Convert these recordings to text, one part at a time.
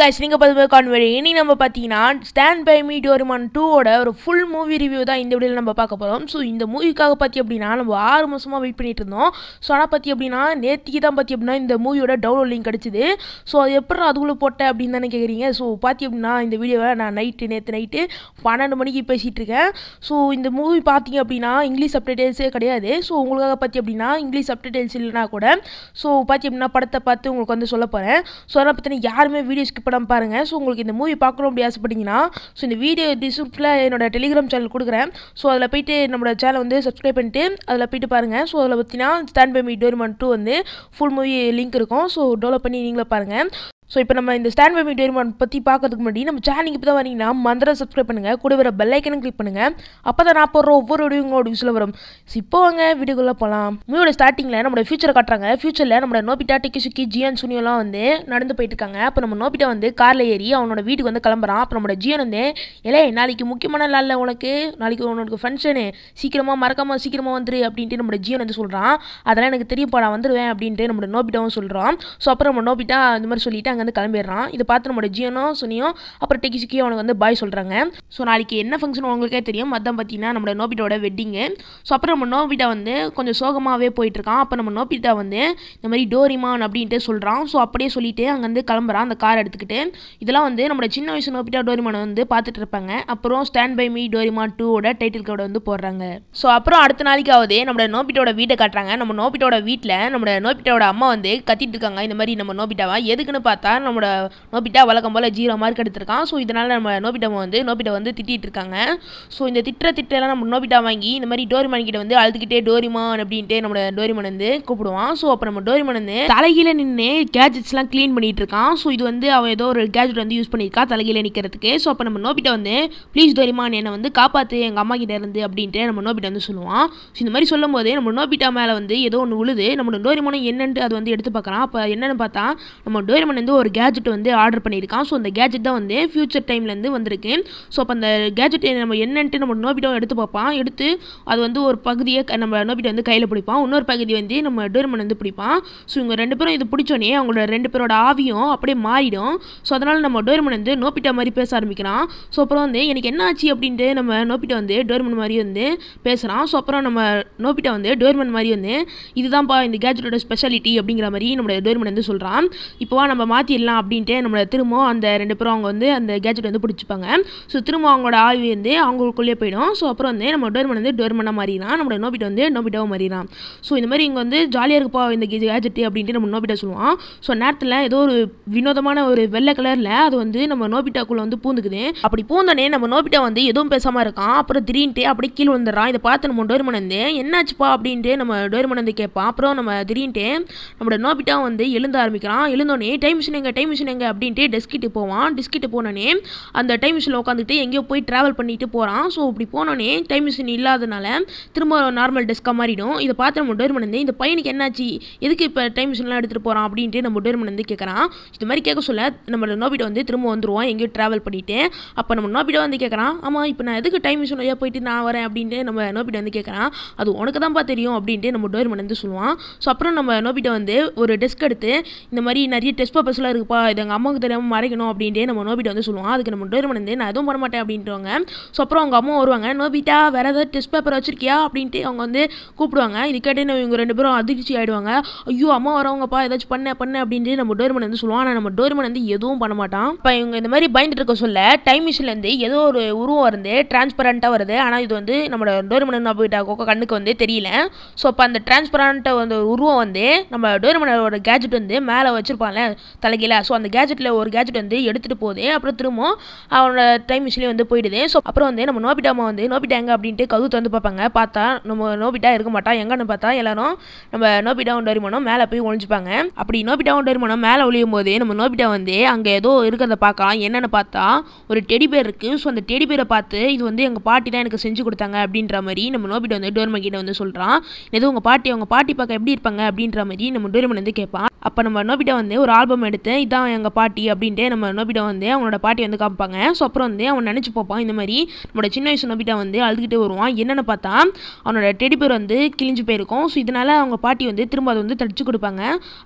guys நீங்கள் பார்த்து கான்வெரி இனி நம்ம பார்த்தீங்கன்னா ஸ்டாண்ட் பை மீ டோரிமான் டூவோட ஒரு ஃபுல் மூவி ரிவ்யூ தான் இந்த வீடியோவில் நம்ம பார்க்க போகிறோம் ஸோ இந்த மூவிக்காக பார்த்தி அப்படின்னா நம்ம ஆறு மாதமாக வெயிட் பண்ணிட்டு இருந்தோம் ஸோ ஆனால் பார்த்தி அப்படின்னா நேற்றுக்கு தான் பார்த்தி அப்படின்னா இந்த மூவியோட டவுன்லோட் லிங்க் கிடச்சிது ஸோ அது எப்படி நான் அதுக்குள்ளே போட்டேன் அப்படின்னு தானே கேட்குறீங்க ஸோ பார்த்தி அப்படின்னா இந்த வீடியோவை நான் நைட்டு நேற்று நைட்டு பன்னெண்டு மணிக்கு பேசிகிட்டு இருக்கேன் ஸோ இந்த மூவி பார்த்தீங்க அப்படின்னா இங்கிலீஷ் சப்டைடைல்ஸே கிடையாது ஸோ உங்களுக்காக பார்த்தி அப்படின்னா இங்கிலீஷ் சப்டைடைல்ஸ் இல்லைனா கூட ஸோ பார்த்தி அப்படின்னா படத்தை பார்த்து உங்களுக்கு வந்து சொல்ல போகிறேன் ஸோ அதெல்லாம் பார்த்தீங்கன்னா யாருமே வீடியோ ஸ்கிப் படம் பாருங்கள் ஸோ உங்களுக்கு இந்த மூவி பார்க்கணும் அப்படி ஆசைப்பட்டீங்கன்னா ஸோ இந்த வீடியோ டிஸ்கிரிப்ஷனில் என்னோட டெலிகிராம் சேனல் கொடுக்குறேன் ஸோ அதில் போயிட்டு நம்மளோட சேனல் வந்து சப்ஸ்கிரைப் பண்ணிட்டு அதில் போயிட்டு பாருங்கள் ஸோ அதில் பார்த்தீங்கன்னா stand by me Doraemon two வந்து ஃபுல் மூவி லிங்க் இருக்கும் ஸோ டெவலப் பண்ணி நீங்களே பாருங்கள் ஸோ இப்போ நம்ம இந்த ஸ்டாண்ட் பை மீ பற்றி பார்க்கறதுக்கு முன்னாடி நம்ம சேனலுக்கு இப்போ தான் வரீங்கன்னா மந்திரம் சப்ஸ்கிரைப் பண்ணுங்கள் கூட வர பெல்லைக்கனும் கிளிக் பண்ணுங்கள் அப்போ தான் நான் போடுற ஒவ்வொரு வீடியோங்களோட யூஸில் வரும் ஸோ இப்போ வாங்க வீடியோக்குள்ளே போகலாம் மீடியோட ஸ்டார்டிங்கில் நம்மளோட ஃபியூச்சர் காட்டுறாங்க ஃபியூச்சரில் நம்மளோட நோபிட்டா டிக்கி சுக்கி ஜியான் சுனியோலாம் வந்து நடந்து போயிட்டு இருக்காங்க அப்போ நம்ம நோபிட்டா வந்து காரில் ஏறி அவனோட வீட்டுக்கு வந்து கிளம்புறான் அப்போ நம்மளோட ஜியன் வந்து இல்லை நாளைக்கு முக்கியமான நாளில் உனக்கு நாளைக்கு உனக்கு ஃபங்க்ஷனு சீக்கிரமாக மறக்காமல் சீக்கிரமாக வந்துரு அப்படின்ட்டு நம்மளோட ஜியன் வந்து சொல்கிறான் அதெல்லாம் எனக்கு தெரியும் நான் வந்துடுவேன் அப்படின்ட்டு நம்மளோட நோபிட்டாவும் சொல்கிறான் ஸோ அப்புறம் நம்ம நோபிட்டா அந்த மாதிரி சொல்லிட்டு அங்கே வந்து கிளம்பிடுறான் இதை பார்த்து நம்மளோட ஜியனும் சுனியும் அப்புறம் டெக்கிசுக்கியும் அவனுக்கு வந்து பாய் சொல்கிறாங்க ஸோ நாளைக்கு என்ன ஃபங்க்ஷன் உங்களுக்கே தெரியும் மொத்தம் பார்த்தீங்கன்னா நம்மளோட நோபிட்டோட வெட்டிங்கு ஸோ அப்புறம் நம்ம நோபிட்டா வந்து கொஞ்சம் சோகமாகவே போயிட்டுருக்கான் அப்போ நம்ம நோபிட்டா வந்து இந்த மாதிரி டோரிமான் அப்படின்ட்டு சொல்கிறான் ஸோ அப்படியே சொல்லிட்டு அங்கேருந்து கிளம்புறான் அந்த கார் எடுத்துக்கிட்டு இதெல்லாம் வந்து நம்மளோட சின்ன வயசு நோபிட்டா டோரிமானை வந்து பார்த்துட்டு இருப்பாங்க அப்புறம் ஸ்டாண்ட் பை மீ டோரிமான் டூவோட டைட்டில் கார்டை வந்து போடுறாங்க ஸோ அப்புறம் அடுத்த நாளைக்காவது நம்மளோட நோபிட்டோட வீட்டை காட்டுறாங்க நம்ம நோபிட்டோட வீட்டில் நம்மளோட நோபிட்டோட அம்மா வந்து கத்திட்டு இருக்காங்க இந்த மாதிரி நம்ம நோபிட்டாவா எதுக்குன்னு பார்த்தா பார்த்தா நம்மளோட நோபிட்டா வழக்கம் போல் ஜீரோ மார்க் எடுத்திருக்கான் ஸோ இதனால் நம்ம நோபிட்டாவை வந்து நோபிட்டா வந்து திட்டிகிட்டு இருக்காங்க ஸோ இந்த திட்ட திட்டெல்லாம் நம்ம நோபிட்டா வாங்கி இந்த மாதிரி டோரிமான் கிட்ட வந்து அழுதுகிட்டே டோரிமான் அப்படின்ட்டு நம்மளோட டோரிமன் வந்து கூப்பிடுவான் ஸோ அப்போ நம்ம டோரிமன் வந்து தலைகீழே நின்று கேஜெட்ஸ்லாம் க்ளீன் பண்ணிகிட்டு இருக்கான் ஸோ இது வந்து அவன் ஏதோ ஒரு கேஜெட் வந்து யூஸ் பண்ணியிருக்கா தலைகீழ நிற்கிறதுக்கு ஸோ அப்போ நம்ம நோபிட்டா வந்து ப்ளீஸ் டோரிமான் என்னை வந்து காப்பாற்று எங்கள் அம்மா கிட்டே இருந்து அப்படின்ட்டு நம்ம நோபிட்டா வந்து சொல்லுவான் ஸோ இந்த மாதிரி சொல்லும் போது நம்ம நோபிட்டா மேலே வந்து ஏதோ ஒன்று உழுது நம்மளோட டோரிமானம் என்னென்னு அது வந்து எடுத்து பார்க்குறான் அப்போ என்னென்னு பார்த்தா நம்ம டோரிமன் வந்து ஒரு கேஜெட் வந்து ஆர்டர் பண்ணியிருக்கான் ஸோ அந்த கேஜெட் தான் வந்து ஃபியூச்சர் டைம்லேருந்து வந்திருக்கு ஸோ அப்போ அந்த கேஜெட் நம்ம என்னென்ட்டு நம்ம நோபிட்டோ எடுத்து பார்ப்பான் எடுத்து அது வந்து ஒரு பகுதியை நம்ம நோபிட்டோ வந்து கையில் பிடிப்பான் இன்னொரு பகுதி வந்து நம்ம டோர்மன் வந்து பிடிப்பான் ஸோ இவங்க ரெண்டு பேரும் இது பிடிச்சோன்னே அவங்களோட ரெண்டு பேரோட ஆவியும் அப்படியே மாறிடும் ஸோ அதனால் நம்ம டோர்மன் வந்து நோபிட்டா மாதிரி பேச ஆரம்பிக்கிறான் ஸோ அப்புறம் வந்து எனக்கு என்ன ஆச்சு அப்படின்ட்டு நம்ம நோப்பிட்ட வந்து டோர்மன் மாதிரி வந்து பேசுகிறான் ஸோ அப்புறம் நம்ம நோபிட்டா வந்து டோர்மன் மாதிரி வந்து இதுதான்ப்பா இந்த கேஜெட்டோட ஸ்பெஷாலிட்டி அப்படிங்கிற மாதிரி நம்மளோட டோர்மன் வந்து சொல்கிறான் இப்போவா நம்ம மாற்றி மாற்றிடலாம் அப்படின்ட்டு நம்மளை திரும்பவும் அந்த ரெண்டு பேரும் அவங்க வந்து அந்த கேஜெட் வந்து பிடிச்சிப்பாங்க ஸோ திரும்ப அவங்களோட ஆய்வு வந்து அவங்களுக்குள்ளே போயிடும் ஸோ அப்புறம் வந்து நம்ம டோர்மன் வந்து டோர்மனாக மாறிடலாம் நம்மளோட நோபிட்ட வந்து நோபிட்டாவும் மாறிடலாம் ஸோ இந்த மாதிரி இங்கே வந்து ஜாலியாக இருப்பா இந்த கேஜெட் அப்படின்ட்டு நம்ம நோபிட்டா சொல்லுவோம் ஸோ நேரத்தில் ஏதோ ஒரு வினோதமான ஒரு வெள்ளை கலரில் அது வந்து நம்ம நோபிட்டாக்குள்ளே வந்து பூந்துக்குது அப்படி பூந்தோடனே நம்ம நோபிட்டா வந்து எதுவும் பேசாமல் இருக்கான் அப்புறம் திடீர்னுட்டு அப்படியே கீழே வந்துடுறான் இதை பார்த்து நம்ம டோர்மன் வந்து என்னாச்சுப்பா அப்படின்ட்டு நம்ம டோர்மன் வந்து கேட்பான் அப்புறம் நம்ம திடீர்னுட்டு நம்மளோட நோபிட்டா வந்து எழுந்த ஆரம்பிக்கிறான் எழுந்தோடனே டைம் மிஷின் மிஷின் எங்கே டைம் மிஷின் எங்கே அப்படின்ட்டு டெஸ்கிட்டு போவான் டெஸ்கிட்டு போனோன்னே அந்த டைம் மிஷினில் உட்காந்துட்டு எங்கேயோ போய் ட்ராவல் பண்ணிட்டு போகிறான் ஸோ இப்படி போனோன்னே டைம் மிஷின் இல்லாதனால திரும்ப நார்மல் டெஸ்க்காக மாறிடும் இதை பார்த்து நம்ம டோர்மன் வந்து இந்த பையனுக்கு என்னாச்சு எதுக்கு இப்போ டைம் மிஷின்லாம் எடுத்துகிட்டு போகிறான் அப்படின்ட்டு நம்ம டோர்மன் வந்து கேட்குறான் இது மாதிரி கேட்க சொல்ல நம்ம நோபிட்ட வந்து திரும்ப வந்துடுவோம் எங்கேயோ ட்ராவல் பண்ணிவிட்டு அப்போ நம்ம நோபிட்ட வந்து கேட்குறான் ஆமாம் இப்போ நான் எதுக்கு டைம் மிஷின் வழியாக போயிட்டு நான் வரேன் அப்படின்ட்டு நம்ம நோபிட்ட வந்து கேட்குறான் அது உனக்கு தான்ப்பா தெரியும் அப்படின்ட்டு நம்ம டோர்மன் வந்து சொல்லுவான் ஸோ அப்புறம் நம்ம நோபிட்ட வந்து ஒரு டெஸ்க் எடுத்து இந்த மாதிரி நிறைய டெஸ்ட் பேப்பர்ஸ் ப்ரெஷரில் இருக்குப்பா இது எங்கள் அம்மாவுக்கு தெரியாமல் மறைக்கணும் அப்படின்ட்டு நம்ம நோபிட்டை வந்து சொல்லுவோம் அதுக்கு நம்ம டோர் வந்து நான் எதுவும் பண்ண மாட்டேன் அப்படின்றவங்க ஸோ அப்புறம் அவங்க அம்மா வருவாங்க நோபிட்டா வேறு ஏதாவது டெஸ்ட் பேப்பர் வச்சிருக்கியா அப்படின்ட்டு அவங்க வந்து கூப்பிடுவாங்க இது கேட்டு இவங்க ரெண்டு பேரும் அதிர்ச்சி ஆகிடுவாங்க ஐயோ அம்மா வரவங்கப்பா ஏதாச்சும் பண்ண பண்ண அப்படின்ட்டு நம்ம டோர்மன் வந்து சொல்லுவோம் ஆனால் நம்ம டோர்மன் வந்து எதுவும் பண்ண மாட்டான் இப்போ இவங்க இந்த மாதிரி பயந்துட்டு இருக்க சொல்ல டைம் மிஷின்லேருந்து ஏதோ ஒரு உருவம் வந்து டிரான்ஸ்பரண்ட்டாக வருது ஆனால் இது வந்து நம்ம டோர்மன் நோபிட்டா கண்ணுக்கு வந்து தெரியல ஸோ அப்போ அந்த டிரான்ஸ்பரண்ட்டை வந்து உருவம் வந்து நம்ம டோர்மனோட கேஜெட் வந்து மேலே வச்சுருப்பான்ல தலை நாளைக்கில ஸோ அந்த கேஜெட்டில் ஒரு கேஜெட் வந்து எடுத்துகிட்டு போகுது அப்புறம் திரும்ப அவனோட டைம் மிஷினே வந்து போயிடுது ஸோ அப்புறம் வந்து நம்ம நோபிட்டாமா வந்து நோபிட்டாங்க அப்படின்ட்டு கவுத்து வந்து பார்ப்பாங்க பார்த்தா நம்ம நோபிட்டா இருக்க மாட்டான் எங்கன்னு பார்த்தா எல்லாரும் நம்ம நோபிட்டாவும் வருமானம் மேலே போய் ஒழிஞ்சிப்பாங்க அப்படி நோபிட்டாவும் வருமானம் மேலே ஒழியும் போது நம்ம நோபிட்டா வந்து அங்கே ஏதோ இருக்கிறத பார்க்கலாம் என்னென்னு பார்த்தா ஒரு டெடி பேர் இருக்குது ஸோ அந்த டெடி பேரை பார்த்து இது வந்து எங்கள் பாட்டி தான் எனக்கு செஞ்சு கொடுத்தாங்க அப்படின்ற மாதிரி நம்ம நோபிட்டா வந்து டோர்மன் கிட்ட வந்து சொல்கிறான் எதுவும் உங்கள் பாட்டி உங்கள் பாட்டி பார்க்க எப்படி இருப்பாங்க அப்படின்ற மாதிரி நம்ம டோர்மன் வந்து கேட்பான் அப்போ நம்ம நோபிட்டா வந்து ஒரு ஆல்பம் எடுத்து கொடுத்து இதான் எங்கள் பாட்டி அப்படின்ட்டு நம்ம நோபிட்ட வந்து அவனோட பாட்டி வந்து காமிப்பாங்க ஸோ அப்புறம் வந்து அவன் நினச்சி பார்ப்பான் இந்த மாதிரி நம்மளோட சின்ன வயசு நோபிட்டா வந்து அழுதுகிட்டே வருவான் என்னென்னு பார்த்தா அவனோட டெடி பேர் வந்து கிழிஞ்சு போயிருக்கும் ஸோ இதனால் அவங்க பாட்டி வந்து திரும்ப அதை வந்து தடிச்சு கொடுப்பாங்க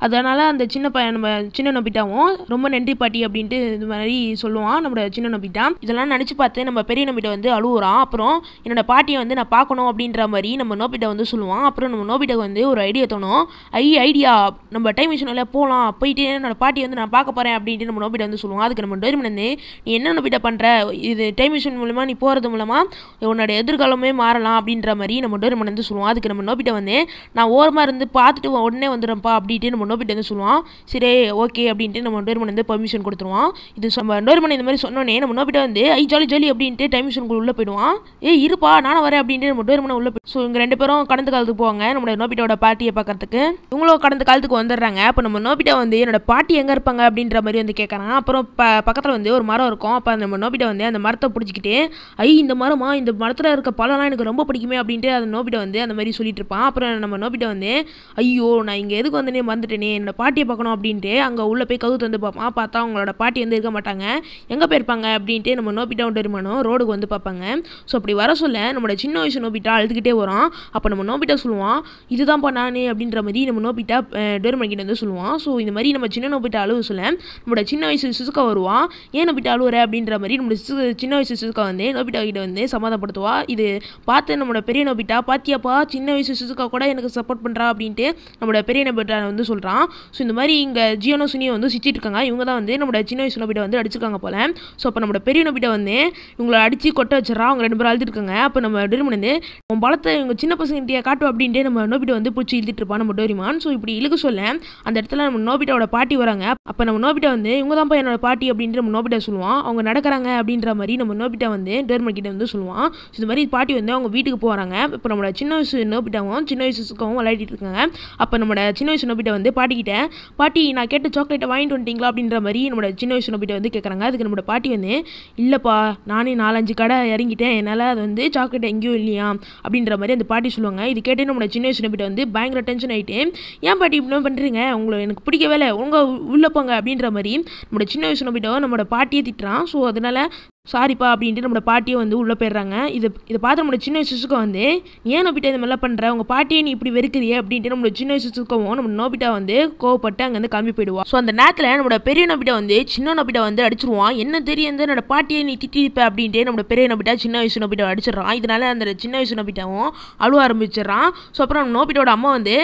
அதனால் அந்த சின்ன பையன் நம்ம சின்ன நோபிட்டாவும் ரொம்ப நன்றி பாட்டி அப்படின்ட்டு இது மாதிரி சொல்லுவான் நம்மளோட சின்ன நோபிட்டா இதெல்லாம் நினச்சி பார்த்து நம்ம பெரிய நோபிட்ட வந்து அழுகுறான் அப்புறம் என்னோட பாட்டியை வந்து நான் பார்க்கணும் அப்படின்ற மாதிரி நம்ம நோபிட்ட வந்து சொல்லுவான் அப்புறம் நம்ம நோபிட்ட வந்து ஒரு ஐடியா தோணும் ஐ ஐடியா நம்ம டைம் மிஷினில் போகலாம் போயிட்டு என்னோட பாட்டி வந்து நான் பார்க்க போகிறேன் அப்படின்ட்டு நம்ம நோபிட்ட வந்து சொல்லுவோம் அதுக்கு நம்ம டோரி வந்து நீ என்ன நோபிட்ட பண்ணுற இது டைம் மிஷின் மூலமாக நீ போகிறது மூலமாக உன்னோட எதிர்காலமே மாறலாம் அப்படின்ற மாதிரி நம்ம டோரி வந்து சொல்லுவோம் அதுக்கு நம்ம நோபிட்ட வந்து நான் ஓரமாக இருந்து பார்த்துட்டு உடனே வந்துடும்ப்பா அப்படின்ட்டு நம்ம நோபிட்ட வந்து சொல்லுவான் சரி ஓகே அப்படின்ட்டு நம்ம டோர்மன் வந்து பர்மிஷன் கொடுத்துருவான் இது நம்ம இந்த மாதிரி சொன்னோன்னே நம்ம நோபிட்ட வந்து ஐ ஜாலி ஜாலி அப்படின்ட்டு டைம் மிஷின் உள்ளே போயிடுவான் ஏ இருப்பா நானும் வரேன் அப்படின்ட்டு நம்ம டோரிமனை உள்ளே போய் ஸோ இங்கே ரெண்டு பேரும் கடந்த காலத்துக்கு போவாங்க நம்மளோட நோபிட்டோட பாட்டியை பார்க்குறதுக்கு இவங்களும் கடந்த காலத்துக்கு வந்துடுறாங்க அப்போ நம்ம நோபிட்டா வந்து என்னோட பாட்டி எங்கே எங்கே இருப்பாங்க அப்படின்ற மாதிரி வந்து கேட்குறான் அப்புறம் ப பக்கத்தில் வந்து ஒரு மரம் இருக்கும் அப்போ அந்த நோபிட்ட வந்து அந்த மரத்தை பிடிச்சிக்கிட்டு ஐ இந்த மரமா இந்த மரத்தில் இருக்க பழம்லாம் எனக்கு ரொம்ப பிடிக்குமே அப்படின்ட்டு அந்த நோபிட்ட வந்து அந்த மாதிரி சொல்லிட்டு இருப்பான் அப்புறம் நம்ம நோபிட்ட வந்து ஐயோ நான் இங்கே எதுக்கு வந்தேனே வந்துட்டேனே என்னோட பாட்டியை பார்க்கணும் அப்படின்ட்டு அங்கே உள்ளே போய் கவுத்து வந்து பார்ப்பான் பார்த்தா அவங்களோட பாட்டி வந்து இருக்க மாட்டாங்க எங்கே போயிருப்பாங்க அப்படின்ட்டு நம்ம நோபிட்டா டெருமானும் ரோடுக்கு வந்து பார்ப்பாங்க ஸோ அப்படி வர சொல்ல நம்மளோட சின்ன வயசு நோபிட்டா அழுதுகிட்டே வரும் அப்போ நம்ம நோபிட்டா சொல்லுவான் இதுதான்ப்பா நானே அப்படின்ற மாதிரி நம்ம நோபிட்டா டோர் கிட்ட வந்து சொல்லுவான் ஸோ இந்த மாதிரி நம்ம சின்ன நோபிட்டா நம்மகிட்ட அழுவ சொல்ல நம்மளோட சின்ன வயசு சிசுக்கா வருவான் ஏன் நோபிட்டா அழுவுற அப்படின்ற மாதிரி நம்மளோட சிசு சின்ன வயசு சிசுக்கா வந்து நோபிட்டா கிட்ட வந்து சமாதானப்படுத்துவா இது பார்த்து நம்மளோட பெரிய நோபிட்டா பாத்தியாப்பா சின்ன வயசு சிசுக்கா கூட எனக்கு சப்போர்ட் பண்ணுறா அப்படின்ட்டு நம்மளோட பெரிய நோபிட்டா வந்து சொல்கிறான் ஸோ இந்த மாதிரி இங்கே ஜியோனோ சுனியை வந்து சிச்சிட்டு இருக்காங்க இவங்க தான் வந்து நம்மளோட சின்ன வயசு நோபிட்டை வந்து அடிச்சிருக்காங்க போல ஸோ அப்போ நம்மளோட பெரிய நோபிட்டை வந்து இவங்களை அடித்து கொட்ட வச்சிடறா அவங்க ரெண்டு பேரும் அழுதுருக்காங்க அப்போ நம்ம டெரிமன் வந்து உன் பலத்தை இவங்க சின்ன பசங்கிட்டே காட்டும் அப்படின்ட்டு நம்ம நோபிட்டை வந்து பிடிச்சி இழுத்துட்டு இருப்பான் நம்ம டோரிமான் ஸோ இப்படி இழுக்க சொல்ல அந்த இடத்துல நம்ம நோபிட்டாவோட பாட்டி வராங்க அப்போ நம்ம நோபிட்ட வந்து இவங்க தான் என்னோட பாட்டி அப்படின்ற நம்ம நோபிட்டா சொல்லுவான் அவங்க நடக்கிறாங்க அப்படின்ற மாதிரி நம்ம நோபிட்ட வந்து டோர்மன் கிட்ட வந்து சொல்லுவான் இந்த மாதிரி பாட்டி வந்து அவங்க வீட்டுக்கு போகிறாங்க இப்போ நம்மளோட சின்ன வயசு நோபிட்டாவும் சின்ன வயசுக்காகவும் விளையாடிட்டு இருக்காங்க அப்போ நம்மளோட சின்ன வயசு நோபிட்ட வந்து கிட்ட பாட்டி நான் கேட்ட சாக்லேட்டை வாங்கிட்டு வந்துட்டீங்களா அப்படின்ற மாதிரி நம்மளோட சின்ன வயசு நோபிட்ட வந்து கேட்குறாங்க அதுக்கு நம்மளோட பாட்டி வந்து இல்லைப்பா நானே நாலஞ்சு கடை இறங்கிட்டேன் என்னால் அது வந்து சாக்லேட் எங்கேயும் இல்லையா அப்படின்ற மாதிரி அந்த பாட்டி சொல்லுவாங்க இது கேட்டு நம்மளோட சின்ன வயசு நோபிட்ட வந்து பயங்கர டென்ஷன் ஆகிட்டு ஏன் பாட்டி இப்படி பண்ணுறீங்க உங்களை எனக்கு பிடிக்கவே இல்லை உங்கள் உள்ளே போங்க அப்படின்ற மாதிரி நம்மளோட சின்ன வயசு நம்பிட்டோ நம்மளோட பாட்டியை திட்டுறான் ஸோ அதனால் சாரிப்பா அப்படின்ட்டு நம்மளோட பாட்டியை வந்து உள்ளே போயிடுறாங்க இதை இதை பார்த்து நம்மளோட சின்ன வயசுக்கு வந்து ஏன் நோபிட்டா இந்த மெல்லாம் பண்ணுற உங்கள் பாட்டியை நீ இப்படி வெறுக்கிறியே அப்படின்ட்டு நம்மளோட சின்ன வயசுக்கவும் நம்ம நோபிட்டா வந்து கோவப்பட்டு அங்கேருந்து கம்மி போயிடுவோம் ஸோ அந்த நேரத்தில் நம்மளோட பெரிய நோபிட்டா வந்து சின்ன நோபிட்டா வந்து அடிச்சிருவான் என்ன தெரியும் வந்து என்னோட பாட்டியை நீ திட்டிருப்ப அப்படின்ட்டு நம்மளோட பெரிய நோபிட்டா சின்ன வயசு நோபிட்டா அடிச்சிடறான் இதனால அந்த சின்ன வயசு நோபிட்டாவும் அழுவ ஆரம்பிச்சிடறான் ஸோ அப்புறம் நம்ம நோபிட்டோட அம்மா வந்து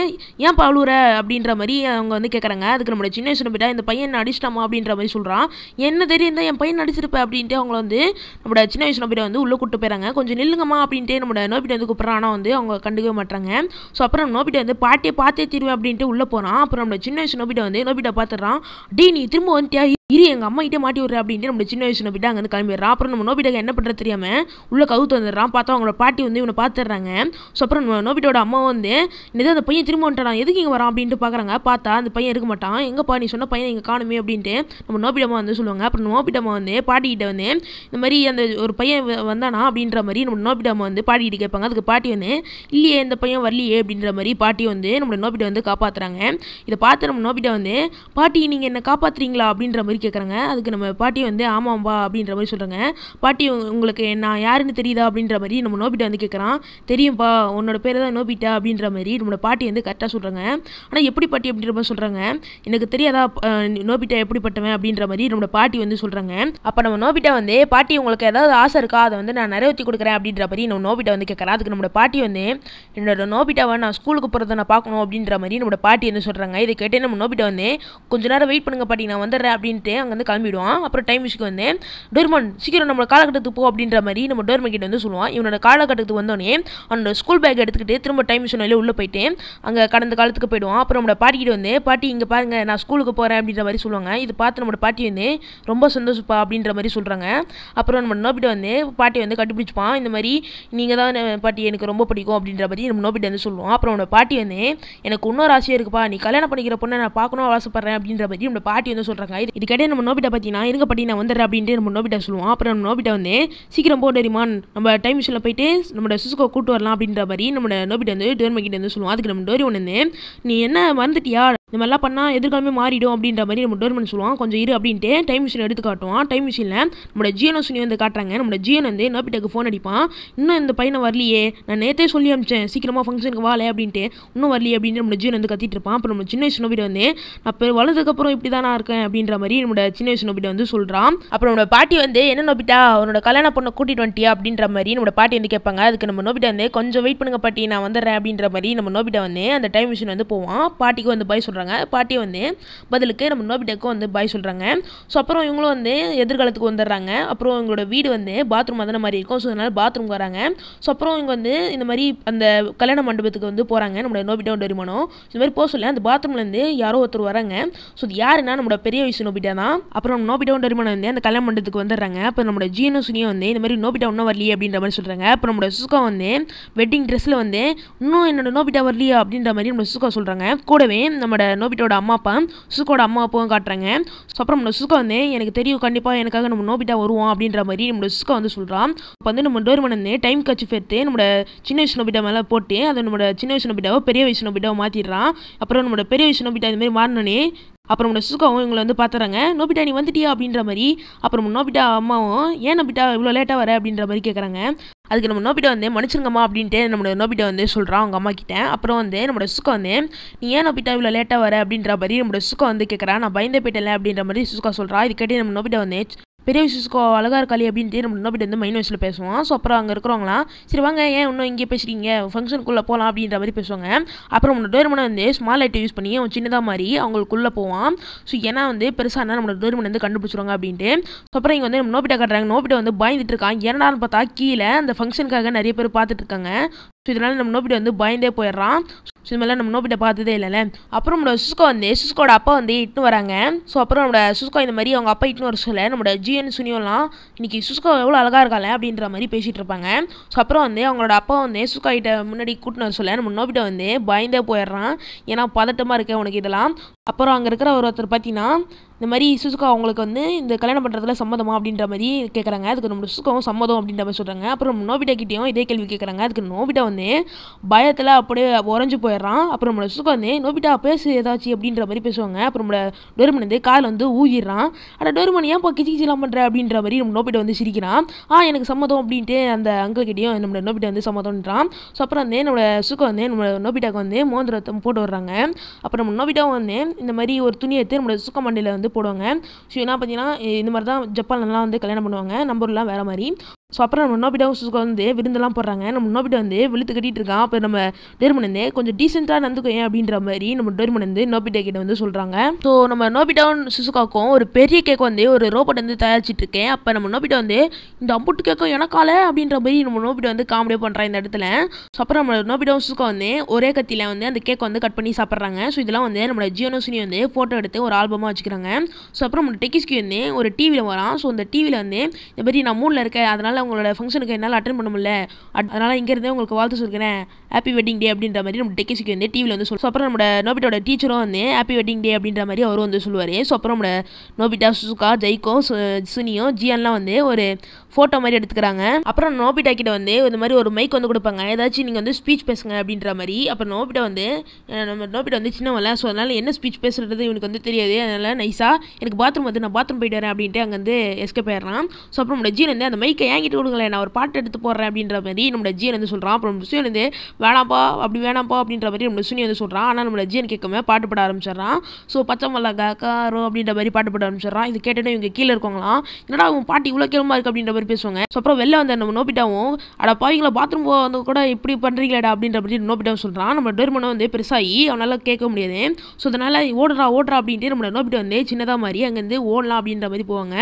ஏன் அழுவுற அப்படின்ற மாதிரி அவங்க வந்து கேட்குறாங்க அதுக்கு நம்மளோட சின்ன வயசு நோபிட்டா இந்த பையன் அடிச்சிட்டாமா அப்படின்ற மாதிரி சொல்கிறான் என்ன தெரியும் என் பையன் அடிச்சிருப்ப அப்படின்ட்டு அவங்கள வந்து வந்து நம்மளோட சின்ன வயசு நோபிட்டை வந்து உள்ளே கூட்டு போயிறாங்க கொஞ்சம் நில்லுங்கம்மா அப்படின்ட்டு நம்மளோட நோபிட்டை வந்து கூப்பிட்றான் ஆனால் வந்து அவங்க கண்டுக்க மாட்டாங்க ஸோ அப்புறம் நோபிட்டை வந்து பாட்டியை பார்த்தே திருவேன் அப்படின்ட்டு உள்ளே போகிறான் அப்புறம் நம்மளோட சின்ன வயசு நோபிட்டை வந்து நோபிட்டை பார்த்துட்றான் டீ நீ திரும்ப வந்துட்டியா இரு எங்கள் அம்மா கிட்டே மாட்டி விடுற அப்படின்ட்டு நம்ம சின்ன வயசு நோபிட்டா அங்கே வந்து கிளம்பிடுறான் அப்புறம் நம்ம நோபிட்டை என்ன பண்ணுறது தெரியாமல் உள்ளே கவுத்து வந்துடுறான் பார்த்தா அவங்களோட பாட்டி வந்து இவனை பார்த்துடுறாங்க ஸோ அப்புறம் நோபிட்டோட அம்மா வந்து இந்த அந்த பையன் திரும்ப வந்துட்டான் எதுக்கு இங்கே வரான் அப்படின்ட்டு பார்க்குறாங்க பார்த்தா அந்த பையன் இருக்க மாட்டான் எங்கப்பா நீ சொன்ன பையன் இங்கே காணுமே அப்படின்ட்டு நம்ம நோபிட்டம்மா வந்து சொல்லுவாங்க அப்புறம் நோபிட்டம்மா வந்து பாட்டிக்கிட்ட வந்து இந்த மாதிரி அந்த ஒரு பையன் வந்தானா அப்படின்ற மாதிரி நம்ம அம்மா வந்து பாட்டிகிட்டு கேட்பாங்க அதுக்கு பாட்டி வந்து இல்லையே இந்த பையன் வரலையே அப்படின்ற மாதிரி பாட்டி வந்து நம்மளோட நோப்பிட்ட வந்து காப்பாற்றுறாங்க இதை பார்த்து நம்ம நோபிட்டை வந்து பாட்டி நீங்கள் என்னை காப்பாற்றுறீங்களா அப்படின்ற மாதிரி கேட்குறாங்க அதுக்கு நம்ம பாட்டி வந்து ஆமாம்பா அப்படின்ற மாதிரி சொல்கிறாங்க பாட்டி உங்களுக்கு நான் யாருன்னு தெரியுதா அப்படின்ற மாதிரி நம்ம நோபிட்டை வந்து கேட்குறான் தெரியும்ப்பா உன்னோட பேர் தான் நோபிட்டா அப்படின்ற மாதிரி நம்மளோட பாட்டி வந்து கரெக்டாக சொல்கிறாங்க ஆனால் எப்படி பாட்டி அப்படின்ற மாதிரி சொல்கிறாங்க எனக்கு தெரியாதா நோபிட்டா எப்படிப்பட்டவன் அப்படின்ற மாதிரி நம்மளோட பாட்டி வந்து சொல்கிறாங்க அப்போ நம்ம நோபிட்டா வந்து பாட்டி உங்களுக்கு ஏதாவது ஆசை இருக்கா அதை வந்து நான் நிறைவேற்றி கொடுக்குறேன் அப்படின்ற மாதிரி நம்ம நோபிட்டை வந்து கேட்குறேன் அதுக்கு நம்மளோட பாட்டி வந்து என்னோட நோபிட்டாவை நான் ஸ்கூலுக்கு போகிறத நான் பார்க்கணும் அப்படின்ற மாதிரி நம்மளோட பாட்டி வந்து சொல்கிறாங்க இதை கேட்டே நம்ம நோபிட்டை வந்து கொஞ்ச நேரம் வெயிட் பண்ணுங்க பாட்டி நான் வந்துடுறேன் அப்படின்ட்டு அங்கே வந்து கிளம்பிடுவான் அப்புறம் டைம் விஷயம் வந்து டோர்மன் சீக்கிரம் நம்மளோட காலகட்டத்துக்கு போ அப்படின்ற மாதிரி நம்ம டோர்மன் கிட்ட வந்து சொல்லுவான் இவனோட காலகட்டத்துக்கு வந்தோடனே அவனோட ஸ்கூல் பேக் எடுத்துக்கிட்டு திரும்ப டைம் மிஷின் உள்ளே போயிட்டு அங்கே கடந்த காலத்துக்கு போயிடுவோம் அப்புறம் நம்மளோட பாட்டிக்கிட்ட வந்து பாட்டி இங்கே பாருங்கள் நான் ஸ்கூலுக்கு போகிறேன் அப்படின்ற மாதிரி சொல்லுவாங்க இது பார்த்து நம்மளோட பாட்டி வந்து ரொம்ப சந்தோஷப்பா அப்படின்ற மாதிரி சொல்கிறாங்க அப்புறம் நம்ம நோபிட்ட வந்து பாட்டி வந்து கண்டுபிடிச்சிப்பான் இந்த மாதிரி நீங்கள் தான் பாட்டி எனக்கு ரொம்ப பிடிக்கும் அப்படின்ற மாதிரி நம்ம நோபிட்ட வந்து சொல்லுவோம் அப்புறம் நம்ம பாட்டி வந்து எனக்கு இன்னொரு ஆசையாக இருக்குப்பா நீ கல்யாணம் பண்ணிக்கிற பொண்ணை நான் பார்க்கணும் ஆசைப்படுறேன் அப்படின்ற மாதிரி நம்ம பாட்டி வந்து சொல்கிறாங்க இது இதுக்கிட்டே நம்ம நோபிட்ட பார்த்தீங்கன்னா இருங்க பாட்டி நான் வந்துடுற அப்படின்ட்டு நம்ம நோபிட்ட சொல்லுவோம் அப்புறம் நம்ம நோபிட்ட வந்து சீக்கிரம் போக டெரிமான் நம்ம டைம் மிஷினில் போயிட்டு நம்ம சுசுக்கோ கூப்பிட்டு வரலாம் அப்படின்ற மாதிரி நம்ம நோபிட்ட வந்து கிட்டே வந்து சொல்லுவோம் அதுக்கு நம்ம டோரி ஒன்று நீ என்ன மறந்துட்டியா இந்த மாதிரிலாம் பண்ணால் எதிர்காலமே மாறிடும் அப்படின்ற மாதிரி நம்ம டோர்மெண்ட் சொல்லுவான் கொஞ்சம் இரு அப்படின்ட்டு டைம் மிஷின் எடுத்து காட்டுவான் டைம் மிஷினில் நம்மளோட ஜியோனை சொல்லி வந்து காட்டுறாங்க நம்மளோட ஜியோன் வந்து நோபிட்டாக்கு ஃபோன் அடிப்பான் இன்னும் இந்த பையனை வரலையே நான் நேற்றே சொல்லி அமிச்சேன் சீக்கிரமாக ஃபங்க்ஷனுக்கு வாழை அப்படின்ட்டு இன்னும் வரலையே அப்படின்னு நம்மளோட ஜியோன் வந்து கத்திட்டு இருப்பான் அப்புறம் நம்ம சின்ன வயசு நோபிட்ட வந்து நான் அப்போ வளர்ந்ததுக்கப்புறம் இப்படி தான் நான் இருக்கேன் அப்படின்ற மாதிரி நம்மளோட சின்ன வயசு நோபிட்ட வந்து சொல்கிறான் அப்புறம் நம்மளோட பாட்டி வந்து என்ன நோபிட்டா அவனோட கல்யாண பொண்ணை கூட்டிட்டு வந்துட்டியா அப்படின்ற மாதிரி நம்மளோட பாட்டி வந்து கேட்பாங்க அதுக்கு நம்ம நோபிட்டா வந்து கொஞ்சம் வெயிட் பண்ணுங்க பாட்டி நான் வந்துடுறேன் அப்படின்ற மாதிரி நம்ம நோபிட்டா வந்து அந்த டைம் மிஷின் வந்து போவான் பாட்டிக்கு வந்து பாய் சொல்கிறாங்க பாட்டி வந்து பதிலுக்கு நம்ம நோபிட்டக்கும் வந்து பாய் சொல்கிறாங்க ஸோ அப்புறம் இவங்களும் வந்து எதிர்காலத்துக்கு வந்துடுறாங்க அப்புறம் இவங்களோட வீடு வந்து பாத்ரூம் அதன மாதிரி இருக்கும் ஸோ அதனால் பாத்ரூம் வராங்க ஸோ அப்புறம் இவங்க வந்து இந்த மாதிரி அந்த கல்யாண மண்டபத்துக்கு வந்து போகிறாங்க நம்மளோட நோபிட்டா வருமானம் இந்த மாதிரி போக சொல்ல அந்த பாத்ரூம்லேருந்து யாரோ ஒருத்தர் வராங்க ஸோ இது யாருன்னா நம்மளோட பெரிய வயசு நோபிட்டா தான் அப்புறம் நம்ம நோபிட்டா வருமானம் வந்து அந்த கல்யாண மண்டபத்துக்கு வந்துடுறாங்க அப்புறம் நம்மளோட ஜீனு சுனியும் வந்து இந்த மாதிரி நோபிட்டா இன்னும் வரலையே அப்படின்ற மாதிரி சொல்கிறாங்க அப்புறம் நம்மளோட சுஸ்கா வந்து வெட்டிங் ட்ரெஸ்ஸில் வந்து இன்னும் என்னோட நோபிட்டா வரலையா அப்படின்ற மாதிரி நம்மளோட சுஸ்கா சொல்கிறாங்க கூடவே நம்மளோட நோபிட்டோட அம்மா அப்பா சுஸ்கோட அம்மா அப்பாவும் காட்டுறாங்க ஸோ அப்புறம் நம்மளோட சுஸ்கா வந்து எனக்கு தெரியும் கண்டிப்பாக எனக்காக நம்ம நோபிட்டா வருவோம் போவோம் அப்படின்ற மாதிரி நம்மளோட சுஸ்கா வந்து சொல்கிறான் இப்போ வந்து நம்ம டோர் வந்து டைம் கட்சி ஃபேர்த்து நம்மளோட சின்ன வயசு நோபிட்டா மேலே போட்டு அதை நம்மளோட சின்ன வயசு நோபிட்டாவோ பெரிய வயசு நோபிட்டாவோ மாற்றிடுறான் அப்புறம் நம்மளோட பெரிய வயசு நோபிட்டா இது மாதிரி மாறினோன்னே அப்புறம் நம்மளோட சுஸ்காவும் இவங்களை வந்து பார்த்துறாங்க நோபிட்டா நீ வந்துட்டியா அப்படின்ற மாதிரி அப்புறம் நோபிட்டா அம்மாவும் ஏன் நோபிட்டா இவ்வளோ லேட்டாக வர அப்படின்ற மாதிரி கேட்குறாங்க அதுக்கு நம்ம நோபிட்டா வந்து மன்னிச்சிருங்கம்மா அப்படின்ட்டு நம்மளோட நோபிட்டா வந்து சொல்கிறான் அவங்க அம்மா கிட்ட அப்புறம் வந்து நம்மளோட சுக்கா வந்து நீ ஏன் நோபிட்டா இவ்வளோ லேட்டாக வர அப்படின்ற மாதிரி நம்மளோட சுக்கா வந்து கேட்குறான் நான் பயந்து போயிட்டேன் அப்படின்ற மாதிரி சுக்கா சொல்கிறான் இது கேட்டு நம்ம நோபிட்டா வந்து பெரிய விஷயத்துக்கோ அழகாக இருக்காளி அப்படின்ட்டு நம்ம இன்னும் போய்ட்டு வந்து மைண்ட் வயசில் பேசுவோம் ஸோ அப்புறம் அங்கே இருக்கிறவங்களாம் சரி வாங்க ஏன் இன்னும் இங்கே பேசுகிறீங்க ஃபங்க்ஷனுக்குள்ளே போகலாம் அப்படின்ற மாதிரி பேசுவாங்க அப்புறம் நம்ம டோர்மனை வந்து ஸ்மால் லைட்டை யூஸ் பண்ணி அவன் சின்னதாக மாதிரி அவங்களுக்குள்ளே போவான் ஸோ ஏன்னா வந்து பெருசாக என்ன நம்மளோட டோர்மனை வந்து கண்டுபிடிச்சிருவாங்க அப்படின்ட்டு ஸோ அப்புறம் இங்கே வந்து நம்ம நோபிட்டா காட்டுறாங்க நோபிட்டை வந்து பயந்துட்டு இருக்கான் ஏன்னான்னு பார்த்தா கீழே அந்த ஃபங்க்ஷனுக்காக நிறைய பேர் பார்த்துட்டு இருக்காங்க ஸோ இதனால் நம்ம நோபிட்ட வந்து பயந்தே போயிடுறான் ஸோ இது மாதிரிலாம் நம்ம நோபிட்ட பார்த்ததே இல்லைல்ல அப்புறம் நம்மளோட சுஸ்கோ வந்து சுஸ்கோட அப்பா வந்து இட்டுன்னு வராங்க ஸோ அப்புறம் நம்மளோட சுஸ்கோ இந்த மாதிரி அவங்க அப்பா இட்டுன்னு வர சொல்ல நம்மளோட ஜிஎன் சுனியோலாம் இன்னைக்கு சுஸ்கோ எவ்வளோ அழகாக இருக்காங்க அப்படின்ற மாதிரி பேசிகிட்டு இருப்பாங்க ஸோ அப்புறம் வந்து அவங்களோட அப்பா வந்து சுஸ்கோ கிட்ட முன்னாடி கூட்டின வர சொல்ல நம்ம நோபிட்ட வந்து பயந்தே போயிடுறான் ஏன்னா பதட்டமாக இருக்கேன் உனக்கு இதெல்லாம் அப்புறம் அங்கே இருக்கிற ஒருத்தர் பார்த்தீங்கன்னா இந்த மாதிரி சுசுகா அவங்களுக்கு வந்து இந்த கல்யாணம் பண்ணுறதுல சம்மதமா அப்படின்ற மாதிரி கேட்குறாங்க அதுக்கு நம்ம சுசுகாவும் சம்மதம் அப்படின்ற மாதிரி சொல்கிறாங்க அப்புறம் நோபிட்டா கிட்டேயும் இதே கேள்வி கேட்குறாங்க அதுக்கு நோபிட்டா வந்து பயத்தில் அப்படியே உறைஞ்சு போயிடுறான் அப்புறம் நம்மளோட சுசுகா வந்து நோபிட்டா பேசு ஏதாச்சும் அப்படின்ற மாதிரி பேசுவாங்க அப்புறம் நம்மளோட டோர்மன் வந்து கால் வந்து ஊகிடுறான் ஆனால் டோர்மன் ஏன் இப்போ கிச்சி கிச்சிலாம் பண்ணுற அப்படின்ற மாதிரி நம்ம நோபிட்டா வந்து சிரிக்கிறான் ஆ எனக்கு சம்மதம் அப்படின்ட்டு அந்த அங்கிள் கிட்டேயும் நம்மளோட நோபிட்டா வந்து சம்மதம்ன்றான் ஸோ அப்புறம் வந்து நம்மளோட சுகம் வந்து நம்மளோட நோபிட்டாக்கு வந்து மோந்திரத்தை போட்டு வர்றாங்க அப்புறம் நம்ம நோபிட்டாவும் வந்து இந்த மாதிரி ஒரு துணியை எடுத்து நம்மளோட சுசுகா மண்டியில் வந்து வந்து போடுவாங்க ஸோ என்ன பார்த்தீங்கன்னா இந்த மாதிரி தான் ஜப்பான்லலாம் வந்து கல்யாணம் பண்ணுவாங்க நம்ம வேறு மாதிரி ஸோ அப்புறம் நம்ம நோபிடா ஹோஸ்டஸ்க்கு வந்து விருந்தெல்லாம் போடுறாங்க நம்ம நோபிடா வந்து விழுத்து கட்டிட்டு இருக்கான் அப்போ நம்ம டெர்மன் கொஞ்சம் டீசெண்டாக நடந்துக்கோ ஏன் அப்படின்ற மாதிரி நம்ம டேர்மனந்து வந்து நோபிடா கிட்ட வந்து சொல்கிறாங்க ஸோ நம்ம நோபிடாவும் சுசுகாக்கும் ஒரு பெரிய கேக் வந்து ஒரு ரோபோட் வந்து தயாரிச்சிட்டு இருக்கேன் அப்போ நம்ம நோபிடா வந்து இந்த அம்புட்டு கேக்கும் எனக்கால அப்படின்ற மாதிரி நம்ம நோபிடா வந்து காமெடியாக பண்ணுறான் இந்த இடத்துல ஸோ அப்புறம் நம்ம நோபிடாவும் சுசுகா வந்து ஒரே கத்தியில் வந்து அந்த கேக் வந்து கட் பண்ணி சாப்பிட்றாங்க ஸோ இதெல்லாம் வந்து நம்மளோட ஜியோனோசினி வந்து ஃபோட்டோ எடுத்து ஒரு ஆல்பமாக வச்சுக்கிறாங்க ஸோ அப்புறம் நம்ம டெக்கிஸ்கி வந்து ஒரு டிவியில் வரான் ஸோ அந்த டிவியில் வந்து இந்த மாதிரி நான் மூணில் இருக்கேன் அதனால் உங்களோட ஃபங்க்ஷனுக்கு என்னால் அட்டன் பண்ண முடியல அதனால் இங்கேருந்தே உங்களுக்கு வாழ்த்து சொல்கிறேன் ஹாப்பி வெட்டிங் டே அப்படின்ற மாதிரி நம்ம டெக்கிசிக்கு வந்து டிவியில் வந்து சொல்லுவோம் அப்புறம் நம்ம நோபிட்டோட டீச்சரும் வந்து ஹாப்பி வெட்டிங் டே அப்படின்ற மாதிரி அவரும் வந்து சொல்லுவார் ஸோ அப்புறம் நம்ம நோபிட்டா சுசுகா ஜெய்கோ சுனியோ ஜியான்லாம் வந்து ஒரு ஃபோட்டோ மாதிரி எடுத்துக்கிறாங்க அப்புறம் நோபிட்டா கிட்ட வந்து இந்த மாதிரி ஒரு மைக் வந்து கொடுப்பாங்க ஏதாச்சும் நீங்கள் வந்து ஸ்பீச் பேசுங்க அப்படின்ற மாதிரி அப்புறம் நோபிட்டா வந்து நம்ம நோபிட்டா வந்து சின்னவன்ல ஸோ அதனால் என்ன ஸ்பீச் பேசுகிறது இவனுக்கு வந்து தெரியாது அதனால் நைஸாக எனக்கு பாத்ரூம் வந்து நான் பாத்ரூம் போயிட்டு வரேன் அப்படின்ட்டு அங்கே வந்து எஸ்கே போயிடுறான் ஸோ அப்புறம் நம்ம ஜீன் வந்து அந்த மைக்கை ஏங்கிட்டு விடுங்களேன் நான் ஒரு பாட்டு எடுத்து போடுறேன் அப்படின்ற மாதிரி நம்மளோட ஜியன் வந்து சொல்கிறான் அப்புறம் சுயன் வந்து வேணாம்ப்பா அப்படி வேணாம்ப்பா அப்படின்ற மாதிரி நம்மளோட சுனி வந்து சொல்கிறான் ஆனால் நம்மளோட ஜியன் கேட்கவே பாட்டு பாட ஆரம்பிச்சிடறான் ஸோ பச்சை மல்லா காக்காரோ அப்படின்ற மாதிரி பாட்டு பாட ஆரம்பிச்சிடுறான் இது கேட்டோன்னே இவங்க கீழே இருக்கவங்களாம் என்னடா அவங்க பாட்டு இவ்வளோ கேள்மா இருக்குது அப்படின்ற மாதிரி பேசுவாங்க ஸோ அப்புறம் வெளில வந்த நம்ம நோப்பிட்டாவும் அட பாவிங்களை பாத்ரூம் வந்து கூட இப்படி பண்ணுறீங்களா அப்படின்ற மாதிரி நோப்பிட்டாவும் சொல்கிறான் நம்ம டோர்மனை வந்து பெருசாகி அவனால் கேட்க முடியாது ஸோ அதனால் ஓடுறா ஓடுறா அப்படின்ட்டு நம்ம நோபிட்டை வந்து சின்னதாக மாதிரி அங்கேருந்து ஓடலாம் அப்படின்ற மாதிரி போவாங்க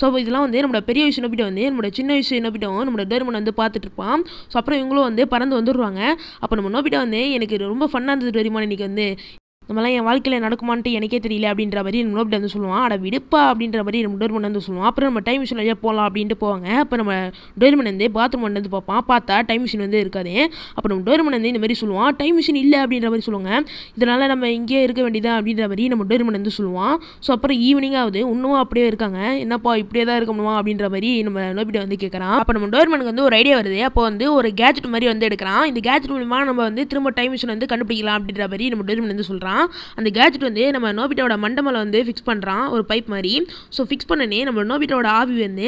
ஸோ இதெல்லாம் வந்து நம்ம பெரிய வயசு நோபிட்டை வந்து நம்மளோட சின்ன வயசு நினச்சி நோபிட்டா நம்ம டோர்மன் வந்து பார்த்துட்டு இருப்பான் ஸோ அப்புறம் இவங்களும் வந்து பறந்து வந்துடுவாங்க அப்போ நம்ம நோபிட்டா வந்து எனக்கு ரொம்ப ஃபன்னாக இருந்தது டோரிமான் இன்றைக்கி வந்து நம்மளாம் என் வாழ்க்கையில் நடக்குமான்ட்டு எனக்கே தெரியல அப்படின்ற மாதிரி முன்னோர்கிட்ட வந்து சொல்லுவான் அட விடுப்பா அப்படின்ற மாதிரி நம்ம டோர்மன் வந்து சொல்லுவான் அப்புறம் நம்ம டைம் மிஷின் வழியாக போகலாம் அப்படின்ட்டு போவாங்க அப்போ நம்ம டோர்மன் வந்து பாத்ரூம் வந்து பார்ப்பான் பார்த்தா டைம் மிஷின் வந்து இருக்காது அப்போ நம்ம டோர்மன் வந்து இந்த மாதிரி சொல்லுவான் டைம் மிஷின் இல்லை அப்படின்ற மாதிரி சொல்லுவாங்க இதனால் நம்ம இங்கேயே இருக்க வேண்டியதா அப்படின்ற மாதிரி நம்ம டோர்மன் வந்து சொல்லுவான் ஸோ அப்புறம் ஈவினிங் ஆகுது இன்னும் அப்படியே இருக்காங்க என்னப்பா இப்படியே தான் இருக்க முடியுமா அப்படின்ற மாதிரி நம்ம நோபிட்ட வந்து கேட்குறான் அப்போ நம்ம டோர்மனுக்கு வந்து ஒரு ஐடியா வருது அப்போ வந்து ஒரு கேஜெட் மாதிரி வந்து எடுக்கிறான் இந்த கேஜெட் மூலிமா நம்ம வந்து திரும்ப டைம் மிஷின் வந்து கண்டுபிடிக்கலாம் அப்படின்ற மாதிரி நம்ம டோர்மன் வந்து சொல்கிறான் பண்ணுறான் அந்த கேஜெட் வந்து நம்ம நோபிட்டோட மண்டமலை வந்து ஃபிக்ஸ் பண்ணுறான் ஒரு பைப் மாதிரி ஸோ ஃபிக்ஸ் பண்ணனே நம்ம நோபிட்டோட ஆவி வந்து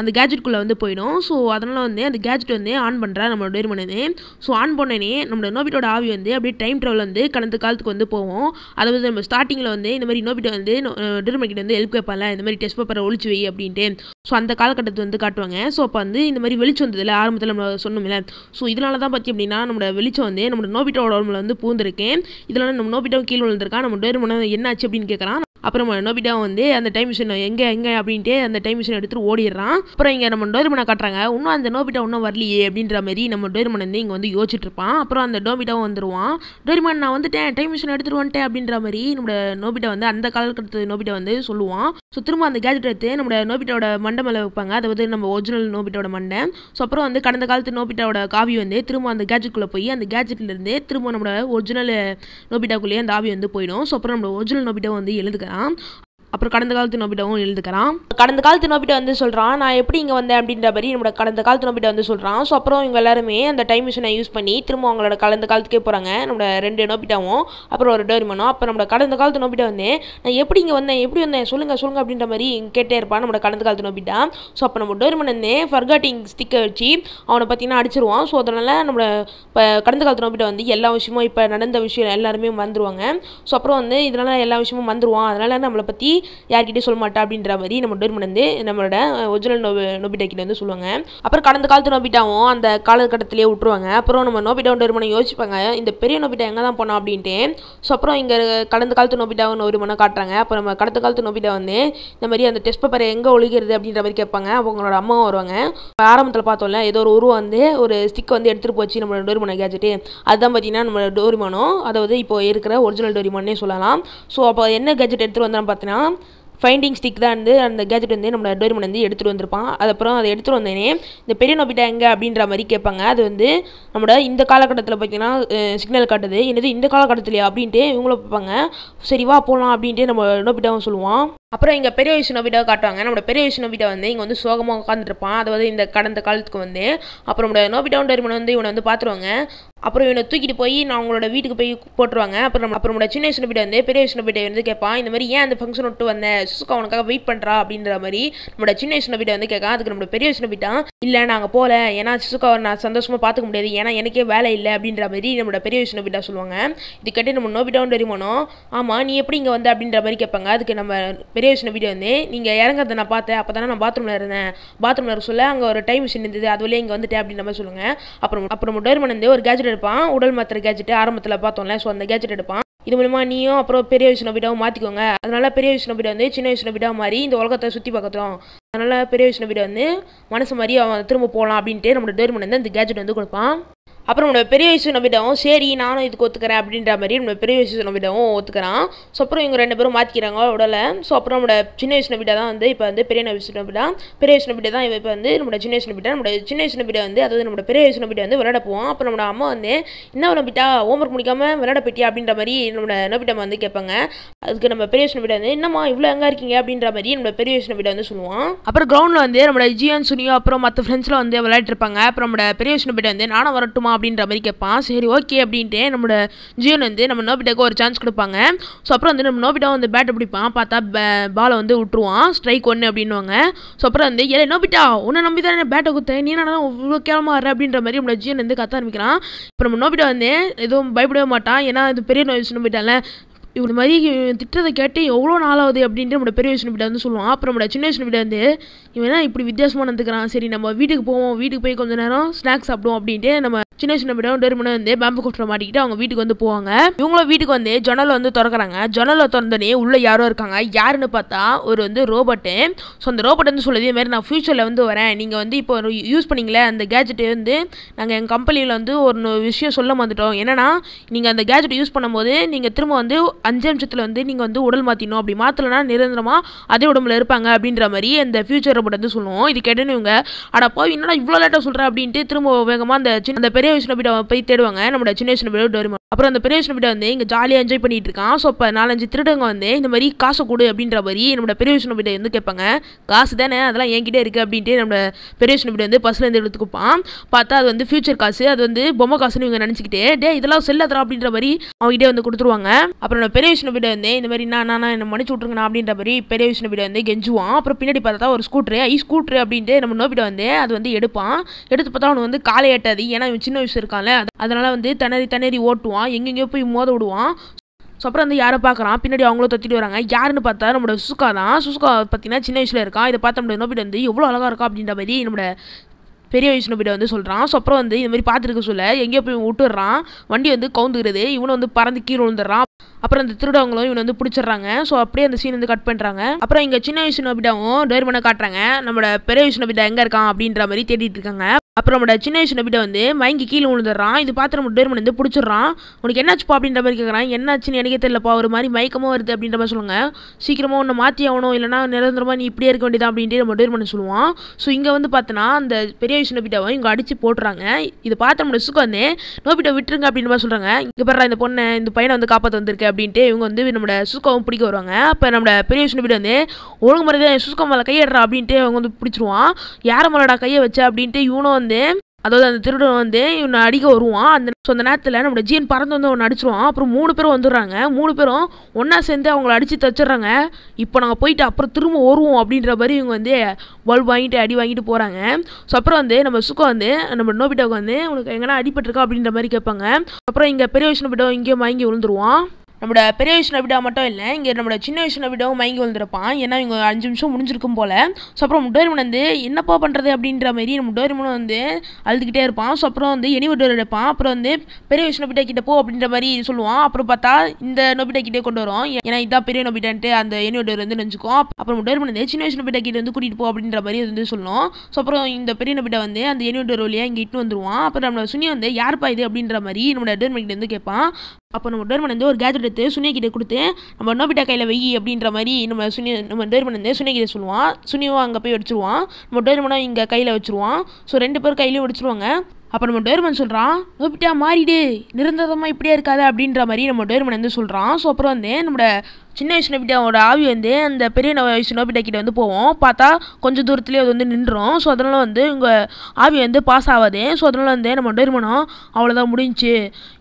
அந்த கேஜெட்குள்ளே வந்து போயிடும் ஸோ அதனால் வந்து அந்த கேஜெட் வந்து ஆன் நம்ம நம்மளோட டேர்மனே ஸோ ஆன் பண்ணனே நம்மளோட நோபிட்டோட ஆவி வந்து அப்படியே டைம் ட்ராவல் வந்து கடந்த காலத்துக்கு வந்து போவோம் அதை வந்து நம்ம ஸ்டார்டிங்கில் வந்து இந்த மாதிரி நோபிட்டோ வந்து டெர்மன் கிட்ட வந்து ஹெல்ப் கேட்பால இந்த மாதிரி டெஸ்ட் பேப்பரை ஒழிச்சு வை அப்படின்ட்டு ஸோ அந்த காலகட்டத்தை வந்து காட்டுவாங்க ஸோ அப்போ வந்து இந்த மாதிரி வெளிச்சம் வந்ததில்ல ஆரம்பத்தில் நம்ம சொன்னோம்ல ஸோ இதனால தான் பார்த்தி அப்படின்னா நம்மளோட வெளிச்சம் வந்து நம்மளோட நோபிட்டோட உடம்புல வந்து பூந்திருக்கேன் இதனால நம்ம நோபிட்டோ கீழே விழுந்திருக்கான் நம்ம டேர் என்ன என்னாச்சு அப்படின்னு கேட்குறான் அப்புறம் நோபிடா வந்து அந்த டைம் மிஷின் எங்கே எங்கே அப்படின்ட்டு அந்த டைம் மிஷின் எடுத்துகிட்டு ஓடிடுறான் அப்புறம் இங்கே நம்ம டோரிமனை காட்டுறாங்க இன்னும் அந்த நோபிட்டா இன்னும் வரலையே அப்படின்ற மாதிரி நம்ம டோரிமன் வந்து இங்கே வந்து யோசிச்சுட்டு இருப்பான் அப்புறம் அந்த டோபிட்டாவும் வந்துடுவான் டோரிமன் நான் வந்துட்டேன் டைம் மிஷின் எடுத்துட்டு வந்துட்டேன் அப்படின்ற மாதிரி நம்மளோட நோபிட்டா வந்து அந்த காலகட்டத்து நோபிட்டா வந்து சொல்லுவான் ஸோ திரும்ப அந்த கேஜெட் எடுத்து நம்மளோட நோபிட்டோட மண்டை மேலே வைப்பாங்க அதை வந்து நம்ம ஒரிஜினல் நோபிட்டோட மண்டை ஸோ அப்புறம் வந்து கடந்த காலத்து நோபிட்டாவோட காவி வந்து திரும்ப அந்த கேஜெட்குள்ளே போய் அந்த கேஜெட்லேருந்து திரும்ப நம்மளோட ஒரிஜினல் நோபிட்டாக்குள்ளேயே அந்த ஆவி வந்து போயிடும் ஸோ அப்புறம் நம்மளோட ஒரிஜினல் நோபிட்டா வந்து எழுதுக்க தான் அப்புறம் கடந்த காலத்து நோபிட்டவும் எழுதுக்கிறான் கடந்த காலத்து நோபிட்ட வந்து சொல்கிறான் நான் எப்படி இங்கே வந்தேன் அப்படின்ற மாதிரி என்னோட கடந்த காலத்து நோபிட்ட வந்து சொல்கிறான் ஸோ அப்புறம் இவங்க எல்லாருமே அந்த டைம் மிஷினை யூஸ் பண்ணி திரும்ப அவங்களோட கடந்த காலத்துக்கே போகிறாங்க நம்மளோட ரெண்டு நோபிட்டாவும் அப்புறம் ஒரு டோரிமனும் அப்போ நம்மளோட கடந்த காலத்து நோபிட்ட வந்து நான் எப்படி இங்கே வந்தேன் எப்படி வந்தேன் சொல்லுங்கள் சொல்லுங்கள் அப்படின்ற மாதிரி கேட்டே இருப்பான் நம்மளோட கடந்த காலத்து நோபிட்டா ஸோ அப்போ நம்ம டோரிமன் வந்து ஃபர்காட்டிங் ஸ்டிக்கை வச்சு அவனை பார்த்தீங்கன்னா அடிச்சிருவான் ஸோ அதனால் நம்மளோட இப்போ கடந்த காலத்து நோபிட்ட வந்து எல்லா விஷயமும் இப்போ நடந்த விஷயம் எல்லாருமே வந்துடுவாங்க ஸோ அப்புறம் வந்து இதனால் எல்லா விஷயமும் மறந்துடுவான் அதனால் நம்மளை பற்றி யார்கிட்டயும் சொல்ல மாட்டா அப்படின்ற மாதிரி நம்ம டோர்மன் வந்து நம்மளோட ஒரிஜினல் நோ நோபிட்டா கிட்ட வந்து சொல்லுவாங்க அப்புறம் கடந்த காலத்து நோபிட்டாவும் அந்த காலகட்டத்திலேயே விட்டுருவாங்க அப்புறம் நம்ம நோபிட்டா டோர்மனை யோசிப்பாங்க இந்த பெரிய நோபிட்டா எங்கே தான் போனோம் அப்படின்ட்டு ஸோ அப்புறம் இங்கே கடந்த காலத்து நோபிட்டாவும் மனம் காட்டுறாங்க அப்புறம் நம்ம கடந்த காலத்து நோபிட்டா வந்து இந்த மாதிரி அந்த டெஸ்ட் பேப்பரை எங்கே ஒழிகிறது அப்படின்ற மாதிரி கேட்பாங்க அவங்களோட அம்மாவும் வருவாங்க ஆரம்பத்தில் பார்த்தோம்ல ஏதோ ஒரு உருவம் வந்து ஒரு ஸ்டிக் வந்து எடுத்துகிட்டு போச்சு நம்மளோட டோரிமான கேஜெட்டு அதுதான் பார்த்தீங்கன்னா நம்ம டோரிமானோ அதாவது இப்போ இருக்கிற ஒரிஜினல் டோரிமானே சொல்லலாம் ஸோ அப்போ என்ன கேஜெட் எடுத்துகிட்டு வந்தோம்னு பார்த்தீங்கன்னா ஃபைண்டிங் ஸ்டிக் தான் வந்து அந்த கேஜெட் வந்து நம்ம டோரிமன் வந்து எடுத்துகிட்டு வந்திருப்பான் அதுக்கப்புறம் அதை எடுத்துகிட்டு வந்தேனே இந்த பெரிய நோபிட்டா எங்கே அப்படின்ற மாதிரி கேட்பாங்க அது வந்து நம்மளோட இந்த காலகட்டத்தில் பார்த்திங்கன்னா சிக்னல் காட்டுது என்னது இந்த காலகட்டத்திலையா அப்படின்ட்டு இவங்கள பார்ப்பாங்க வா போகலாம் அப்படின்ட்டு நம்ம நோபிட்டாவும் சொல்லுவான் அப்புறம் இங்கே பெரிய விஷ்ணுவிடாவை காட்டுவாங்க நம்மளோட பெரிய வீட்டை வந்து இங்கே வந்து சோகமாக உட்காந்துருப்பான் அதாவது இந்த கடந்த காலத்துக்கு வந்து அப்புறம் நம்மளோட நோபிடாவுன் டெர்மன் வந்து இவனை வந்து பார்த்துருவாங்க அப்புறம் இவனை தூக்கிட்டு போய் நான் அவங்களோட வீட்டுக்கு போய் போட்டுருவாங்க அப்புறம் அப்புறம் நம்மளோட சின்ன விஷ்ணுபிடை வந்து பெரிய வீட்டை வந்து கேட்பான் இந்த மாதிரி ஏன் அந்த ஃபங்க்ஷன் விட்டு வந்தேன் சுசுக்கா அவனுக்காக வெயிட் பண்ணுறா அப்படின்ற மாதிரி நம்மளோட சின்ன வீட்டை வந்து கேட்கான் அதுக்கு நம்மளோட பெரிய விஷ்ணுபிட்டா இல்லை நாங்கள் போகல ஏன்னா சுசுக்காவை நான் சந்தோஷமாக பார்த்துக்க முடியாது ஏன்னா எனக்கே வேலை இல்லை அப்படின்ற மாதிரி நம்மளோட பெரிய வீட்டாக சொல்லுவாங்க இது கேட்டு நம்ம நோபிடாவும் தெரியுமானோ ஆமாம் நீ எப்படி இங்கே வந்த அப்படின்ற மாதிரி கேட்பாங்க அதுக்கு நம்ம பெரிய பெரிய விஷயம் வீடியோ வந்து நீங்கள் இறங்குறத நான் பார்த்தேன் அப்போ தானே நான் பாத்ரூமில் இருந்தேன் பாத்ரூமில் இருக்க சொல்ல அங்கே ஒரு டைம் மிஷின் இருந்தது அது வழியே இங்கே வந்துட்டேன் அப்படின்ற மாதிரி சொல்லுங்கள் அப்புறம் அப்புறம் டோர்மன் வந்து ஒரு கேஜெட் எடுப்பான் உடல் மாத்திர கேஜெட் ஆரம்பத்தில் பார்த்தோம்ல ஸோ அந்த கேஜெட் எடுப்பான் இது மூலமா நீயும் அப்புறம் பெரிய விஷயம் வீடாவும் மாற்றிக்கோங்க அதனால பெரிய விஷயம் வீடியோ வந்து சின்ன விஷயம் நம்பிடா மாதிரி இந்த உலகத்தை சுற்றி பார்க்கறோம் அதனால பெரிய விஷயம் வீடியோ வந்து மனசு மாதிரி அவன் திரும்ப போகலாம் அப்படின்ட்டு நம்மளோட டோர்மன் வந்து அந்த கேஜெட் வந்து கொடுப்பான் அப்புறம் நம்ம பெரிய வயசு நம்பிட்டவும் சரி நானும் இதுக்கு ஒத்துக்கிறேன் அப்படின்ற மாதிரி நம்ம பெரிய வயசு நம்பிட்டவும் ஒத்துக்கிறான் ஸோ அப்புறம் இவங்க ரெண்டு பேரும் மாற்றிக்கிறாங்க உடலை ஸோ அப்புறம் நம்மளோட சின்ன வயசு நம்பிட்டா தான் வந்து இப்போ வந்து பெரிய வயசு நம்பிட்டா பெரிய வயசு நம்பிட்டா தான் இப்போ வந்து நம்மளோட சின்ன வயசு நம்பிட்டா நம்மளோட சின்ன வயசு நம்பிட்டா வந்து அதாவது நம்மளோட பெரிய வயசு நம்பிட்டா வந்து விளையாட போவோம் அப்புறம் நம்மளோட அம்மா வந்து என்ன நம்பிட்டா ஹோம்ஒர்க் முடிக்காமல் விளையாட போயிட்டியா அப்படின்ற மாதிரி நம்மளோட நம்பிட்டம் வந்து கேட்பாங்க அதுக்கு நம்ம பெரிய வயசு நம்பிட்டா வந்து என்னம்மா இவ்வளோ எங்கே இருக்கீங்க அப்படின்ற மாதிரி நம்மளோட பெரிய வயசு நம்பிட்டா வந்து சொல்லுவான் அப்புறம் கிரௌண்டில் வந்து நம்மளோட ஜியான் சுனியோ அப்புறம் மற்ற ஃப்ரெண்ட்ஸ்லாம் வந்து விளையாட்டுருப்பாங்க இருப்பாங்க அப்புறம் நம்மளோட பெரிய வயசு நம்பிட்டா வந்து நானும் வரட்டுமா அப்படின்ற மாதிரி கேட்பான் சரி ஓகே அப்படின்ட்டு நம்மளோட ஜியோன் வந்து நம்ம நோபிட்டாக்கு ஒரு சான்ஸ் கொடுப்பாங்க ஸோ அப்புறம் வந்து நம்ம நோபிட்டா வந்து பேட்டை பிடிப்பான் பார்த்தா பாலை வந்து விட்டுருவான் ஸ்ட்ரைக் ஒன்று அப்படின்வாங்க ஸோ அப்புறம் வந்து ஏழை நோபிட்டா உன்னை நம்பி தான் பேட்டை கொடுத்தேன் நீ நான் இவ்வளோ கேளமாக வர அப்படின்ற மாதிரி நம்மளோட ஜியோன் வந்து கத்த ஆரம்பிக்கிறான் இப்போ நம்ம நோபிட்டா வந்து எதுவும் பயப்படவே மாட்டான் ஏன்னா இது பெரிய நோய் நோபிட்டால இவ்வளோ மாதிரி திட்டத்தை கேட்டு எவ்வளோ நாளாவது அப்படின்ட்டு நம்மளோட பெரிய வயசு வீட்டை வந்து சொல்லுவான் அப்புறம் நம்மளோட சின்ன வயசு வீட்டை வந்து இவன் இப்படி வித்தியாசமாக நடந்துக்கிறான் சரி நம்ம வீட்டுக்கு போவோம் வீட்டுக்கு போய் கொஞ்சம் நேரம் ஸ்நாக்ஸ் சாப்பிடுவோம் அப்படின்ட்டு நம்ம சின்ன சின்ன விடவும் டெருமனை வந்து பேம்பு கொட்டுற மாட்டிக்கிட்டு அவங்க வீட்டுக்கு வந்து போவாங்க இவங்களும் வீட்டுக்கு வந்து ஜன்னல் வந்து திறக்கிறாங்க ஜன்னலை திறந்தோடனே உள்ள யாரோ இருக்காங்க யாருன்னு பார்த்தா ஒரு வந்து ரோபோட்டு ஸோ அந்த ரோபோட் வந்து சொல்லுது மாதிரி நான் ஃபியூச்சரில் வந்து வரேன் நீங்கள் வந்து இப்போ யூஸ் பண்ணிங்களே அந்த கேஜெட்டை வந்து நாங்கள் எங்கள் கம்பெனியில் வந்து ஒரு விஷயம் சொல்ல வந்துட்டோம் என்னன்னா நீங்கள் அந்த கேஜெட் யூஸ் பண்ணும்போது நீங்கள் திரும்ப வந்து அஞ்சு நிமிஷத்தில் வந்து நீங்கள் வந்து உடல் மாற்றினோம் அப்படி மாற்றலன்னா நிரந்தரமாக அதே உடம்புல இருப்பாங்க அப்படின்ற மாதிரி அந்த ஃபியூச்சர் ரோபோட் வந்து சொல்லுவோம் இது கேட்டுன்னு இவங்க அடப்போ என்னடா இவ்வளோ லேட்டாக சொல்கிறேன் அப்படின்ட்டு திரும்ப வேகமாக அந்த அந்த பெரிய பெரிய விஷயம் பிடா போய் தேடுவாங்க நம்மளோட சின்ன விஷயம் பிடா டோரிமான் அப்புறம் அந்த பெரிய விஷயம் பிடா வந்து இங்கே ஜாலியாக என்ஜாய் பண்ணிட்டு இருக்கான் ஸோ இப்போ நாலஞ்சு திருடங்க வந்து இந்த மாதிரி காசு கொடு அப்படின்ற மாதிரி நம்மளோட பெரிய விஷயம் பிடா வந்து கேட்பாங்க காசு தானே அதெல்லாம் என்கிட்ட இருக்குது அப்படின்ட்டு நம்மளோட பெரிய விஷயம் பிடா வந்து பஸ்ஸில் இருந்து எடுத்து கொடுப்பான் பார்த்தா அது வந்து ஃபியூச்சர் காசு அது வந்து பொம்மை காசுன்னு இவங்க நினச்சிக்கிட்டே டே இதெல்லாம் செல்லாதரா அப்படின்ற மாதிரி அவங்ககிட்டே வந்து கொடுத்துருவாங்க அப்புறம் நம்ம பெரிய விஷயம் பிடா வந்து இந்த மாதிரி நான் நான் என்ன மன்னிச்சு விட்ருங்கண்ணா அப்படின்ற மாதிரி பெரிய விஷயம் வந்து கெஞ்சுவான் அப்புறம் பின்னாடி பார்த்தா ஒரு ஸ்கூட்ரு ஐ ஸ்கூட்ரு அப்படின்ட்டு நம்ம நோபிட்ட வந்து அது வந்து எடுப்பான் எடுத்து பார்த்தா அவனுக்கு வந்து காலை எட்டாது ஏன்னா இவன் சின்ன சின்ன வயசு இருக்கான்ல அதனால வந்து திணறி திணறி ஓட்டுவான் எங்கெங்கேயோ போய் மோத விடுவான் ஸோ அப்புறம் வந்து யாரை பார்க்குறான் பின்னாடி அவங்களும் தத்திட்டு வராங்க யாருன்னு பார்த்தா நம்மளோட சுசுகா தான் சுசுகா பார்த்தீங்கன்னா சின்ன வயசில் இருக்கான் இதை பார்த்தா நம்மளோட நோபிட்டு வந்து எவ்வளோ அழகாக இருக்கா அப்படின்ற மாதிரி நம்மளோட பெரிய வயசு நோபிட்ட வந்து சொல்கிறான் ஸோ அப்புறம் வந்து இந்த மாதிரி பார்த்துருக்க சொல்ல எங்கேயோ போய் விட்டுடுறான் வண்டி வந்து கவுந்துக்கிறது இவனை வந்து பறந்து கீழே விழுந்துடுறான் அப்புறம் அந்த திருடவங்களும் இவனை வந்து பிடிச்சிடுறாங்க ஸோ அப்படியே அந்த சீன் வந்து கட் பண்ணுறாங்க அப்புறம் இங்கே சின்ன விஷ்ணு அபிடாவும் டேர் பண்ண காட்டுறாங்க நம்மளோட பெரிய விஷ்ணு அபிடா எங்கே இருக்கான் அப்படின்ற மாதிரி தேடிட்டு இருக்காங்க அப்புறம் நம்மளோட சின்ன வயசு நம்பிட்ட வந்து மயங்கி கீழே விழுந்துடுறான் இது பார்த்து நம்ம டேர்மன் வந்து பிடிச்சிடுறான் உனக்கு என்னாச்சுப்பா அப்படின்ற மாதிரி கேட்குறான் என்னாச்சுன்னு எனக்கே தெரியலப்பா ஒரு மாதிரி மயக்கமாக வருது அப்படின்ற மாதிரி சொல்லுங்க சீக்கிரமாக ஒன்று மாற்றி ஆகணும் இல்லைனா நிரந்தரமாக நீ இப்படியே இருக்க வேண்டியதான் அப்படின்ட்டு நம்ம பண்ண சொல்லுவான் ஸோ இங்கே வந்து பார்த்தோன்னா அந்த பெரிய வயசு நம்பிட்டாவை இங்கே அடித்து போட்டுறாங்க இது பார்த்து நம்மளோட சுக்கு வந்து நோபிட்ட விட்டுருங்க அப்படின்ற மாதிரி சொல்கிறாங்க இங்கே பாரு இந்த பொண்ணை இந்த பையனை வந்து காப்பாற்ற வந்திருக்கு அப்படின்ட்டு இவங்க வந்து நம்மளோட சுசுக்காவும் பிடிக்க வருவாங்க அப்போ நம்மளோட பெரிய விஷ்ணு வீடு வந்து ஒழுங்கு மாதிரி தான் சுசுக்கா மேலே கையிடுறா அப்படின்ட்டு அவங்க வந்து பிடிச்சிருவான் யாரை மேலடா கையை வச்ச அப்படின்ட்டு இவனும் வந்து அதாவது அந்த திருடன் வந்து இவனை அடிக்க வருவான் அந்த அந்த நேரத்தில் நம்மளோட ஜீன் பறந்து வந்து அவனை அடிச்சிருவான் அப்புறம் மூணு பேரும் வந்துடுறாங்க மூணு பேரும் ஒன்றா சேர்ந்து அவங்கள அடித்து தச்சிடுறாங்க இப்போ நாங்கள் போயிட்டு அப்புறம் திரும்ப வருவோம் அப்படின்ற மாதிரி இவங்க வந்து பல்ப் வாங்கிட்டு அடி வாங்கிட்டு போகிறாங்க ஸோ அப்புறம் வந்து நம்ம சுக்கம் வந்து நம்ம நோபிட்டாவுக்கு வந்து உனக்கு எங்கன்னா அடிபட்டிருக்கா அப்படின்ற மாதிரி கேட்பாங்க அப்புறம் இங்கே பெரிய விஷ்ணுபிட்டோ இங்கேயும் வாங்கி விழுந்துருவான் நம்மளோட பெரிய விஷயம் விடா மட்டும் இல்லை இங்கே நம்மளோட சின்ன விஷயம் விடவும் மயங்கி வந்திருப்பான் ஏன்னா இவங்க அஞ்சு நிமிஷம் முடிஞ்சிருக்கும் போல் ஸோ அப்புறம் முட்டோரிமன் வந்து என்னப்பா பண்ணுறது அப்படின்ற மாதிரி நம்ம டோரிமன் வந்து அழுதுகிட்டே இருப்பான் ஸோ அப்புறம் வந்து எனி விட்டு எடுப்பான் அப்புறம் வந்து பெரிய விஷயம் நபிட்டா கிட்ட போ அப்படின்ற மாதிரி சொல்லுவான் அப்புறம் பார்த்தா இந்த நொபிட்டா கிட்டே கொண்டு வரும் ஏன்னா இதான் பெரிய நோபிட்டான்ட்டு அந்த எனி விட்டு வந்து நினச்சிக்கும் அப்புறம் முட்டோரிமன் வந்து சின்ன விஷயம் நோபிட்டா கிட்ட வந்து கூட்டிகிட்டு போ அப்படின்ற மாதிரி வந்து சொல்லும் ஸோ அப்புறம் இந்த பெரிய நபிட்டா வந்து அந்த எனி விட்டு வழியாக இங்கே இட்டு வந்துருவான் அப்புறம் நம்ம சுனி வந்து யார்ப்பா இது அப்படின்ற மாதிரி நம்மளோட டோர்மெண்ட் வந்து கேட்பான் அப்போ நம்ம டோர்மெண்ட் வந்து ஒரு கேஜெட் கொடுத்து சுனியகிட்ட கொடுத்து நம்ம நோபிட்டா கையில் வெயி அப்படின்ற மாதிரி நம்ம சுனி நம்ம டேர்மன் வந்து சுனியகிட்ட சொல்லுவான் சுனியும் அங்கே போய் வச்சுருவான் நம்ம டோர்மனும் இங்கே கையில் வச்சுருவான் ஸோ ரெண்டு பேரும் கையிலையும் வச்சுருவாங்க அப்போ நம்ம டேர்மன் சொல்கிறான் நோபிட்டா மாறிடு நிரந்தரமாக இப்படியே இருக்காது அப்படின்ற மாதிரி நம்ம டேர்மன் வந்து சொல்கிறான் ஸோ அப்புறம் வந்து நம்மளோட சின்ன வயசு நோபிட்டாவோட ஆவி வந்து அந்த பெரிய வயசு நோபிட்டா கிட்ட வந்து போவோம் பார்த்தா கொஞ்சம் தூரத்துலேயே அது வந்து நின்றோம் ஸோ அதனால் வந்து உங்கள் ஆவி வந்து பாஸ் ஆகாது ஸோ அதனால் வந்து நம்ம டெர்மனம் அவ்வளோதான் முடிஞ்சு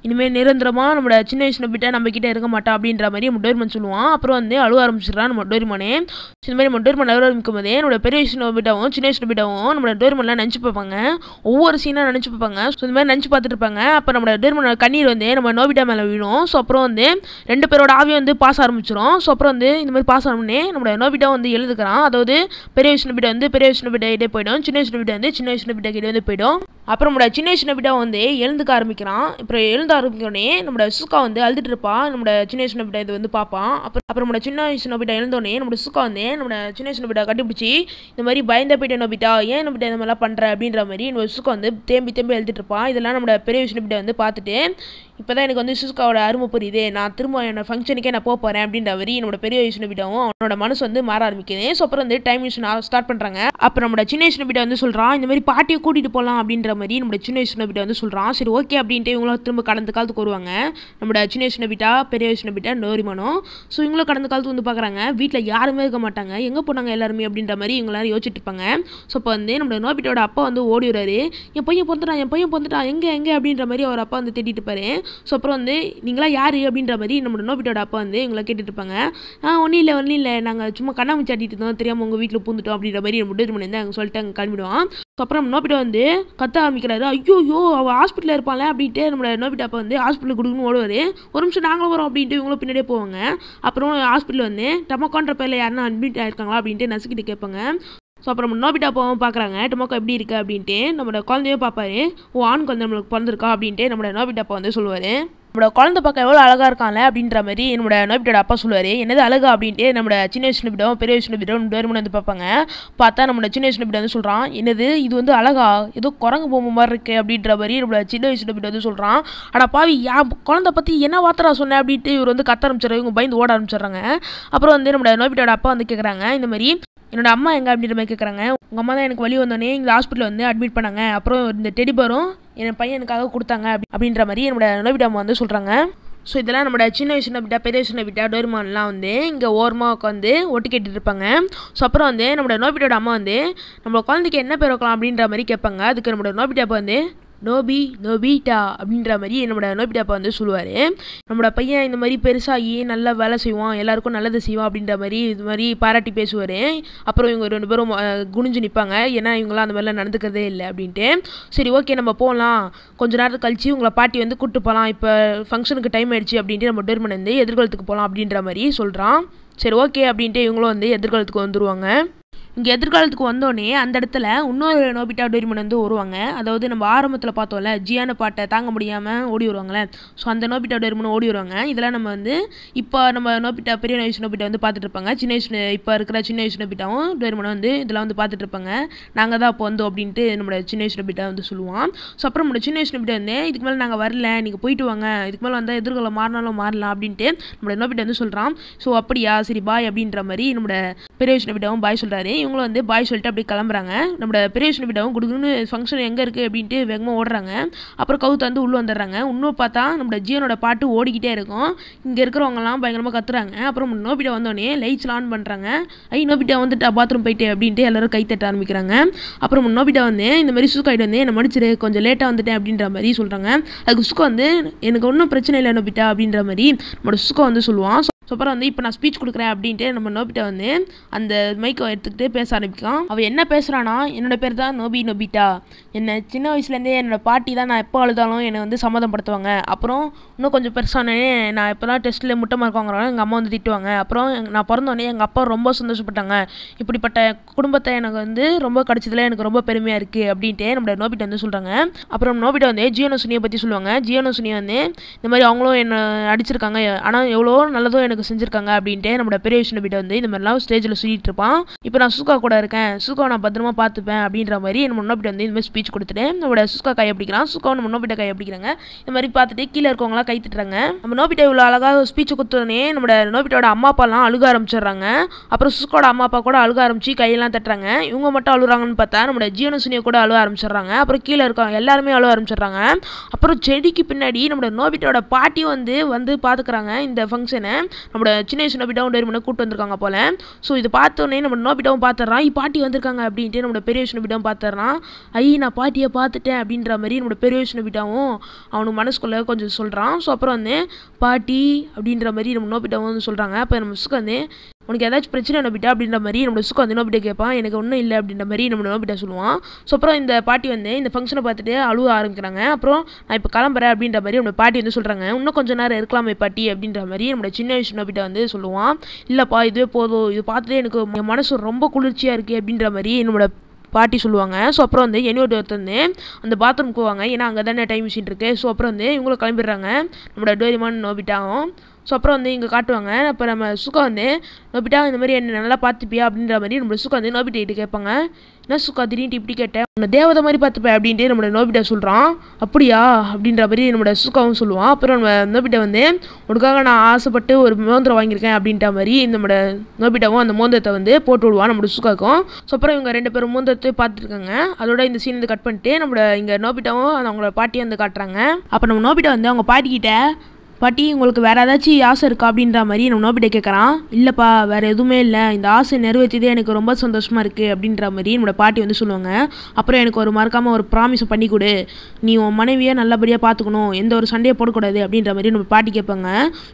இனிமேல் நிரந்தரமாக நம்மளோட சின்ன வயசு நோபிட்டா நம்ம கிட்டே இருக்க மாட்டா அப்படின்ற மாதிரி நம்ம டோர்மன் சொல்லுவான் அப்புறம் வந்து அழுவ ஆரம்பிச்சிடுறான் நம்ம டோர்மனே இந்த மாதிரி நம்ம டோர்மன் அழுவ ஆரம்பிக்கும் போதே நம்மளோட பெரிய வயசு நோபிட்டாவும் சின்ன வயசு நோபிட்டாவும் நம்ம டோர்மன்லாம் நினச்சி பார்ப்பாங்க ஒவ்வொரு சீனாக நினச்சி பார்ப்பாங்க ஸோ இந்த மாதிரி நினச்சி பார்த்துட்டு இருப்பாங்க அப்போ நம்மளோட டோர்மனோட கண்ணீர் வந்து நம்ம நோபிட்டா மேலே விழும் ஸோ அப்புறம் வந்து ரெண்டு பேரோட ஆவியும் வந்து பாஸ் ஆரம்பிச்சிடும் இருக்கும் ஸோ அப்புறம் வந்து இந்த மாதிரி பாஸ் ஆனோடனே நம்மளோட நோபிட்டா வந்து எழுதுக்கிறான் அதாவது பெரிய விஷ்ணுபிட்ட வந்து பெரிய விஷ்ணுபிட்ட கிட்டே போயிடும் சின்ன விஷ்ணுபிட்ட வந்து சின்ன விஷ்ணுபிட்ட கிட்டே வந்து போயிடும் அப்புறம் நம்மளோட சின்ன சின்ன வந்து எழுந்துக்க ஆரம்பிக்கிறான் அப்புறம் எழுந்த ஆரம்பிக்கோடனே நம்மளோட சுக்கா வந்து அழுதுட்டு இருப்பான் நம்மளோட சின்ன சின்ன விடா இது வந்து பார்ப்பான் அப்புறம் அப்புறம் நம்மளோட சின்ன வயசு விடா எழுந்தோடனே நம்மளோட சுக்கா வந்து நம்மளோட சின்ன வயசு விடா கண்டுபிடிச்சி இந்த மாதிரி பயந்த போயிட்டு நோபிட்டா ஏன் நோபிட்டா இந்த மாதிரிலாம் பண்ணுற அப்படின்ற மாதிரி நம்ம சுக்கா வந்து தேம்பி தேம்பி எழுதிட்டு இருப்பான் இதெல்லாம் நம்மளோட பெரிய வயசு விடா வந்து பார்த்துட்டு இப்போ தான் எனக்கு வந்து சுஸ்காவோட அருமை புரியுது நான் திரும்ப என்னோட ஃபங்க்ஷனுக்கே நான் போக போகிறேன் அப்படின்ற மாதிரி என்னோட பெரிய விஷயம் விடவும் அவனோட மனசு வந்து மாற ஆரம்பிக்குது ஸோ அப்புறம் வந்து டைம் ஸ்டார்ட் பண்ணுறாங்க அப்புறம் நம்மளோட சின்ன விஷயம் விட வந்து சொல்கிறான் இந்த மாதிரி பாட்டியை கூட்டிகிட்டு போகலாம் அப்படின்ற அப்படிங்கிற மாதிரி நம்ம சின்ன விஷ்ணுபிட்டை வந்து சொல்கிறான் சரி ஓகே அப்படின்ட்டு இவங்களும் திரும்ப கடந்த காலத்துக்கு வருவாங்க நம்மளோட சின்ன நபிட்டா பெரிய நபிட்டா நோரிமானம் ஸோ இவங்களும் கடந்த காலத்துக்கு வந்து பார்க்குறாங்க வீட்டில் யாருமே இருக்க மாட்டாங்க எங்கே போனாங்க எல்லாருமே அப்படின்ற மாதிரி இவங்களாம் யோசிச்சுட்டு இருப்பாங்க ஸோ இப்போ வந்து நம்மளோட நோபிட்டோட அப்பா வந்து ஓடிடுறாரு என் பையன் பிறந்துட்டான் என் பையன் பிறந்துட்டான் எங்கே எங்கே அப்படின்ற மாதிரி அவர் அப்பா வந்து தேடிட்டு இருப்பாரு ஸோ அப்புறம் வந்து நீங்களா யார் அப்படின்ற மாதிரி நம்மளோட நோபிட்டோட அப்பா வந்து எங்களை கேட்டுட்டு இருப்பாங்க ஆ ஒன்றும் இல்லை ஒன்றும் இல்லை நாங்கள் சும்மா கண்ணா ஆட்டிட்டு இருந்தோம் தெரியாமல் உங்கள் வீட்டில் பூந்துட்டோம் அப்படின்ற மாதிரி நம்ம டிட்டர்மன் வந்து அங்கே சொல்லிட்டு அங்கே கிளம்பிடுவான் அப்புறம் நோபிட்டோ வந்து கத்த ஆரம்பிக்கிறாரு யோ அவள் ஹாஸ்பிட்டலில் இருப்பாள் அப்படின்ட்டு நம்மளோட நோபிட்டாப்பை வந்து ஹாஸ்பிட்டலுக்கு கொடுக்குன்னு ஓடுவார் ஒரு நிமிஷம் நாங்களும் வரோம் அப்படின்ட்டு இவங்களும் பின்னாடியே போவாங்க அப்புறம் ஹாஸ்பிட்டல் வந்து டமக்கோன்ற பேரில் யாருன்னா அட்மிட் ஆயிருக்காங்களா அப்படின்ட்டு நசுக்கிட்டு கேட்பாங்க ஸோ அப்புறம் நம்ம நோபிட்டா போவோம் பார்க்குறாங்க டொமோக்கோ எப்படி இருக்குது அப்படின்ட்டு நம்மளோட குழந்தையோ பார்ப்பாரு ஓ ஆண் குழந்தை நம்மளுக்கு பிறந்திருக்கா அப்படின்ட்டு நம்மளோட நோபிட்டாப்பா வந்து சொல்லுவார் நம்மளோட குழந்தை பார்க்க எவ்வளோ அழகாக இருக்காங்க அப்படின்ற மாதிரி என்னோட நோய்பிட்டோட அப்பா சொல்லுவார் என்னது அழகா அப்படின்ட்டு நம்மளோட சின்ன வயசு நோய்பிடம் பெரிய வயசு நோய்பிடம் ரெண்டு பேரும் வந்து பார்ப்பாங்க பார்த்தா நம்மளோட சின்ன வயசு நோய்பிடம் வந்து சொல்கிறான் என்னது இது வந்து அழகா ஏதோ குரங்கு பொம்மை மாதிரி இருக்குது அப்படின்ற மாதிரி நம்மளோட சின்ன வயசு நோய்பிட்டு வந்து சொல்கிறான் ஆனால் பாவி என் குழந்தை பற்றி என்ன வார்த்தை சொன்னேன் அப்படின்ட்டு இவர் வந்து கத்த ஆரம்பிச்சிடுறாரு இவங்க பயந்து ஓட ஆரம்பிச்சிடுறாங்க அப்புறம் வந்து நம்மளோட நோய்பிட்டோட அப்பா வந்து கேட்குறாங்க இந்த மாதிரி என்னோட அம்மா எங்கே அப்படின்ற மாதிரி கேட்குறாங்க உங்கள் அம்மா தான் எனக்கு வழி வந்தோடனே இங்கே ஹாஸ்பிட்டலில் வந்து அட்மிட் பண்ணாங்க அப்புறம் இந்த டெடிபரும் என் பையன் எனக்காக கொடுத்தாங்க அப்படி அப்படின்ற மாதிரி என்னோட நோய்விட்டு அம்மா வந்து சொல்கிறாங்க ஸோ இதெல்லாம் நம்மளோட சின்ன வயசு விட்டால் பெரிய வயசு விட்டால் டோர்மான்லாம் வந்து இங்கே ஓரமாக உட்காந்து ஒட்டு கேட்டுட்டு இருப்பாங்க ஸோ அப்புறம் வந்து நம்மளோட நோபிட்டோட அம்மா வந்து நம்ம குழந்தைக்கு என்ன பேர் வைக்கலாம் அப்படின்ற மாதிரி கேட்பாங்க அதுக்கு நம்மளோட நோபிட்டா வந்து நோபி நோபிட்டா அப்படின்ற மாதிரி நம்மளோட நோபிட்டா அப்பா வந்து சொல்லுவார் நம்மளோட பையன் இந்த மாதிரி பெருசாகி நல்லா வேலை செய்வான் எல்லாருக்கும் நல்லது செய்வான் அப்படின்ற மாதிரி இது மாதிரி பாராட்டி பேசுவார் அப்புறம் இவங்க ரெண்டு பேரும் குனிஞ்சு நிற்பாங்க ஏன்னா இவங்களாம் அந்த மாதிரிலாம் நடந்துக்கிறதே இல்லை அப்படின்ட்டு சரி ஓகே நம்ம போகலாம் கொஞ்ச நேரத்துக்கு கழிச்சு உங்களை பாட்டி வந்து கூப்பிட்டு போகலாம் இப்போ ஃபங்க்ஷனுக்கு டைம் ஆயிடுச்சு அப்படின்ட்டு நம்ம டெர்மன் வந்து எதிர்காலத்துக்கு போகலாம் அப்படின்ற மாதிரி சொல்கிறான் சரி ஓகே அப்படின்ட்டு இவங்களும் வந்து எதிர்காலத்துக்கு வந்துடுவாங்க இங்கே எதிர்காலத்துக்கு வந்தோடனே அந்த இடத்துல இன்னொரு நோபிட்டா டோரிமன் வந்து வருவாங்க அதாவது நம்ம ஆரம்பத்தில் பார்த்தோம்ல ஜியான பாட்டை தாங்க முடியாமல் ஓடி வருவாங்களே ஸோ அந்த நோபிட்டா டோரிமன் ஓடி வருவாங்க இதெல்லாம் நம்ம வந்து இப்போ நம்ம நோபிட்டா பெரிய வயசு நோபிட்டா வந்து பார்த்துட்டு இருப்பாங்க சின்ன வயசு இப்போ இருக்கிற சின்ன வயசு நோபிட்டாவும் டோரிமன் வந்து இதெல்லாம் வந்து பார்த்துட்டு இருப்பாங்க நாங்கள் தான் அப்போ வந்தோம் அப்படின்ட்டு நம்ம சின்ன வயசு நோபிட்டா வந்து சொல்லுவோம் ஸோ அப்புறம் நம்மளோட சின்ன வயசு நோபிட்டா வந்து இதுக்கு மேலே நாங்கள் வரல நீங்கள் போயிட்டு வாங்க இதுக்கு மேலே வந்தால் எதிர்காலம் மாறினாலும் மாறலாம் அப்படின்ட்டு நம்மளோட நோபிட்டா வந்து சொல்கிறான் ஸோ அப்படியா சரி பாய் அப்படின்ற மாதிரி நம்மளோட பெரிய வயசு நோபிட்டாவும் பாய் சொல்கிறாரு இவங்களும் வந்து பாய் சொல்லிட்டு அப்படி கிளம்புறாங்க நம்மளோட பெரிய விஷ்ணு விடாவும் குடுக்குன்னு ஃபங்க்ஷன் எங்கே இருக்குது அப்படின்ட்டு வேகமாக ஓடுறாங்க அப்புறம் கவுத்து வந்து உள்ளே வந்துடுறாங்க இன்னும் பார்த்தா நம்மளோட ஜியோனோட பாட்டு ஓடிக்கிட்டே இருக்கும் இங்கே இருக்கிறவங்கலாம் பயங்கரமாக கத்துறாங்க அப்புறம் நோபிட்டா வந்தோடனே லைட்ஸ் ஆன் பண்ணுறாங்க ஐ நோபிட்டா வந்துட்டு பாத்ரூம் போயிட்டு அப்படின்ட்டு எல்லோரும் கை தட்ட ஆரம்பிக்கிறாங்க அப்புறம் நோபிட்டா வந்து இந்த மாதிரி ஆகிட்டு வந்து என்னை மடிச்சிரு கொஞ்சம் லேட்டாக வந்துட்டேன் அப்படின்ற மாதிரி சொல்கிறாங்க அதுக்கு சுக்கு வந்து எனக்கு ஒன்றும் பிரச்சனை இல்லை நோபிட்டா அப்படின்ற மாதிரி நம்மளோட சுசுக்கா வந்து சொல்லுவான் அப்புறம் வந்து இப்போ நான் ஸ்பீச் கொடுக்குறேன் அப்படின்ட்டு நம்ம நோபிட்டா வந்து அந்த மைக்கை எடுத்துக்கிட்டு பேச ஆரம்பிக்கும் அவள் என்ன பேசுகிறான்னா என்னோட பேர் தான் நோபி நோபிட்டா என்னை சின்ன வயசுலேருந்தே என்னோட பாட்டி தான் நான் எப்போ அழுதாலும் என்னை வந்து சம்மதப்படுத்துவாங்க அப்புறம் இன்னும் கொஞ்சம் பெருசானே நான் இப்போ தான் டெஸ்ட்டில் முட்டை மார்க் வாங்குறாங்க எங்கள் அம்மா வந்து திட்டுவாங்க அப்புறம் நான் பிறந்தோடனே எங்கள் அப்பா ரொம்ப சந்தோஷப்பட்டாங்க இப்படிப்பட்ட குடும்பத்தை எனக்கு வந்து ரொம்ப கிடச்சதில் எனக்கு ரொம்ப பெருமையாக இருக்குது அப்படின்ட்டு நம்மளோட நோபிட்டை வந்து சொல்கிறாங்க அப்புறம் நோபிட்டை வந்து ஜியோனோ சுனியை பற்றி சொல்லுவாங்க ஜியோனோ சுனியை வந்து இந்த மாதிரி அவங்களும் என்னை அடிச்சிருக்காங்க ஆனால் எவ்வளோ நல்லதும் எனக்கு எனக்கு செஞ்சிருக்காங்க அப்படின்ட்டு நம்மளோட பெரிய விஷ்ணுவிட்ட வந்து இந்த மாதிரிலாம் ஸ்டேஜில் சொல்லிட்டு இருப்பான் இப்போ நான் சுஸ்கா கூட இருக்கேன் சுஸ்காவை நான் பத்திரமா பார்த்துப்பேன் அப்படின்ற மாதிரி நம்ம முன்னோட்டி வந்து இந்த மாதிரி ஸ்பீச் கொடுத்துட்டு நம்மளோட சுஸ்கா கை அப்படிக்கிறான் சுஸ்காவை முன்னோப்பிட்ட கை அப்படிக்கிறாங்க இந்த மாதிரி பார்த்துட்டு கீழே இருக்கவங்களாம் கை திட்டுறாங்க நம்ம நோப்பிட்ட இவ்வளோ அழகாக ஸ்பீச் கொடுத்தோடனே நம்மளோட நோபிட்டோட அம்மா அப்பாலாம் அழுக ஆரம்பிச்சிடுறாங்க அப்புறம் சுஸ்கோட அம்மா அப்பா கூட அழுக ஆரம்பிச்சு கையெல்லாம் தட்டுறாங்க இவங்க மட்டும் அழுகுறாங்கன்னு பார்த்தா நம்மளோட ஜீவன சுனியை கூட அழுக ஆரம்பிச்சிடுறாங்க அப்புறம் கீழே இருக்காங்க எல்லாருமே அழுக ஆரம்பிச்சிடுறாங்க அப்புறம் செடிக்கு பின்னாடி நம்மளோட நோபிட்டோட பாட்டி வந்து வந்து பார்த்துக்கிறாங்க இந்த ஃபங்க்ஷனை நம்மளோட சின்ன வயசு நோபிட்டாவும் டேரி பண்ண கூப்பிட்டு வந்திருக்காங்க போல ஸோ இது பார்த்தோன்னே நம்ம நோபிட்டாவும் பார்த்துட்றான் பாட்டி வந்திருக்காங்க அப்படின்ட்டு நம்மளோட பெரிய வயசு நோபிட்டாவும் பார்த்துட்றான் ஐ நான் பாட்டியை பார்த்துட்டேன் அப்படின்ற மாதிரி நம்மளோட பெரிய வயசு நோபிட்டாவும் அவனுக்கு மனசுக்குள்ளே கொஞ்சம் சொல்கிறான் ஸோ அப்புறம் வந்து பாட்டி அப்படின்ற மாதிரி நம்ம நோபிட்டாவும் வந்து சொல்கிறாங்க அப்போ நம்ம வந்து உனக்கு ஏதாச்சும் பிரச்சனை நோபிட்டா அப்படின்ற மாதிரி நம்மளோட சுக்கம் வந்து நோபிட்ட கேட்பான் எனக்கு ஒன்றும் இல்லை அப்படின்ற மாதிரி நம்ம நோபிட்ட சொல்லுவான் ஸோ அப்புறம் இந்த பாட்டி வந்து இந்த ஃபங்க்ஷனை பார்த்துட்டு அழுவ ஆரம்பிக்கிறாங்க அப்புறம் நான் இப்போ கிளம்புறேன் அப்படின்ற மாதிரி நம்ம பாட்டி வந்து சொல்கிறாங்க இன்னும் கொஞ்சம் நேரம் இருக்கலாமே பாட்டி அப்படின்ற மாதிரி நம்மளோட சின்ன வயசு நோபிட்ட வந்து சொல்லுவான் இல்லைப்பா இதுவே போதும் இது பார்த்துட்டு எனக்கு மனசு ரொம்ப குளிர்ச்சியாக இருக்குது அப்படின்ற மாதிரி என்னோட பாட்டி சொல்லுவாங்க ஸோ அப்புறம் வந்து என்னோட ஒருத்தர் வந்து அந்த பாத்ரூம் போவாங்க ஏன்னா அங்கே தானே டைம் மிஷின் இருக்குது ஸோ அப்புறம் வந்து இவங்களும் கிளம்பிடுறாங்க நம்மளோட டோரிமான் நோபிட்டாகும் ஸோ அப்புறம் வந்து இங்கே காட்டுவாங்க அப்போ நம்ம சுக்கா வந்து நோபிட்டா இந்த மாதிரி என்ன நல்லா பார்த்துப்பியா அப்படின்ற மாதிரி நம்மளோட சுக்கா வந்து கிட்டே கேட்பாங்க என்ன சுக்கா திடீர்னு இப்படி கேட்டேன் உன்னை தேவதை மாதிரி பார்த்துப்பேன் அப்படின்ட்டு நம்மளோட நோபிட்டா சொல்கிறான் அப்படியா அப்படின்ற மாதிரி நம்மளோட சுக்காவும் சொல்லுவான் அப்புறம் நம்ம நோபிட்டை வந்து உனக்காக நான் ஆசைப்பட்டு ஒரு மோந்திரம் வாங்கியிருக்கேன் அப்படின்ற மாதிரி நம்மளோட நோபிட்டாவும் அந்த மோந்திரத்தை வந்து போட்டு விடுவான் நம்மளோட சுக்காக்கும் ஸோ அப்புறம் இவங்க ரெண்டு பேரும் மோந்திரத்தை பார்த்துருக்காங்க அதோட இந்த சீன் வந்து கட் பண்ணிட்டு நம்மளோட இங்கே நோபிட்டாவும் அவங்களோட பாட்டியை வந்து காட்டுறாங்க அப்போ நம்ம நோபிட்டா வந்து அவங்க பாட்டிக்கிட்ட பாட்டி உங்களுக்கு வேறு ஏதாச்சும் ஆசை இருக்கா அப்படின்ற மாதிரி நம்ம நோபிட்ட கேட்குறான் இல்லைப்பா வேறு எதுவுமே இல்லை இந்த ஆசை நிறைவேற்றியதே எனக்கு ரொம்ப சந்தோஷமாக இருக்குது அப்படின்ற மாதிரி என்னோடய பாட்டி வந்து சொல்லுவாங்க அப்புறம் எனக்கு ஒரு மறக்காமல் ஒரு ப்ராமிஸ் பண்ணி கொடு நீ உன் மனைவியை நல்லபடியாக பார்த்துக்கணும் எந்த ஒரு சண்டையை போடக்கூடாது அப்படின்ற மாதிரி நம்ம பாட்டி கேட்பாங்க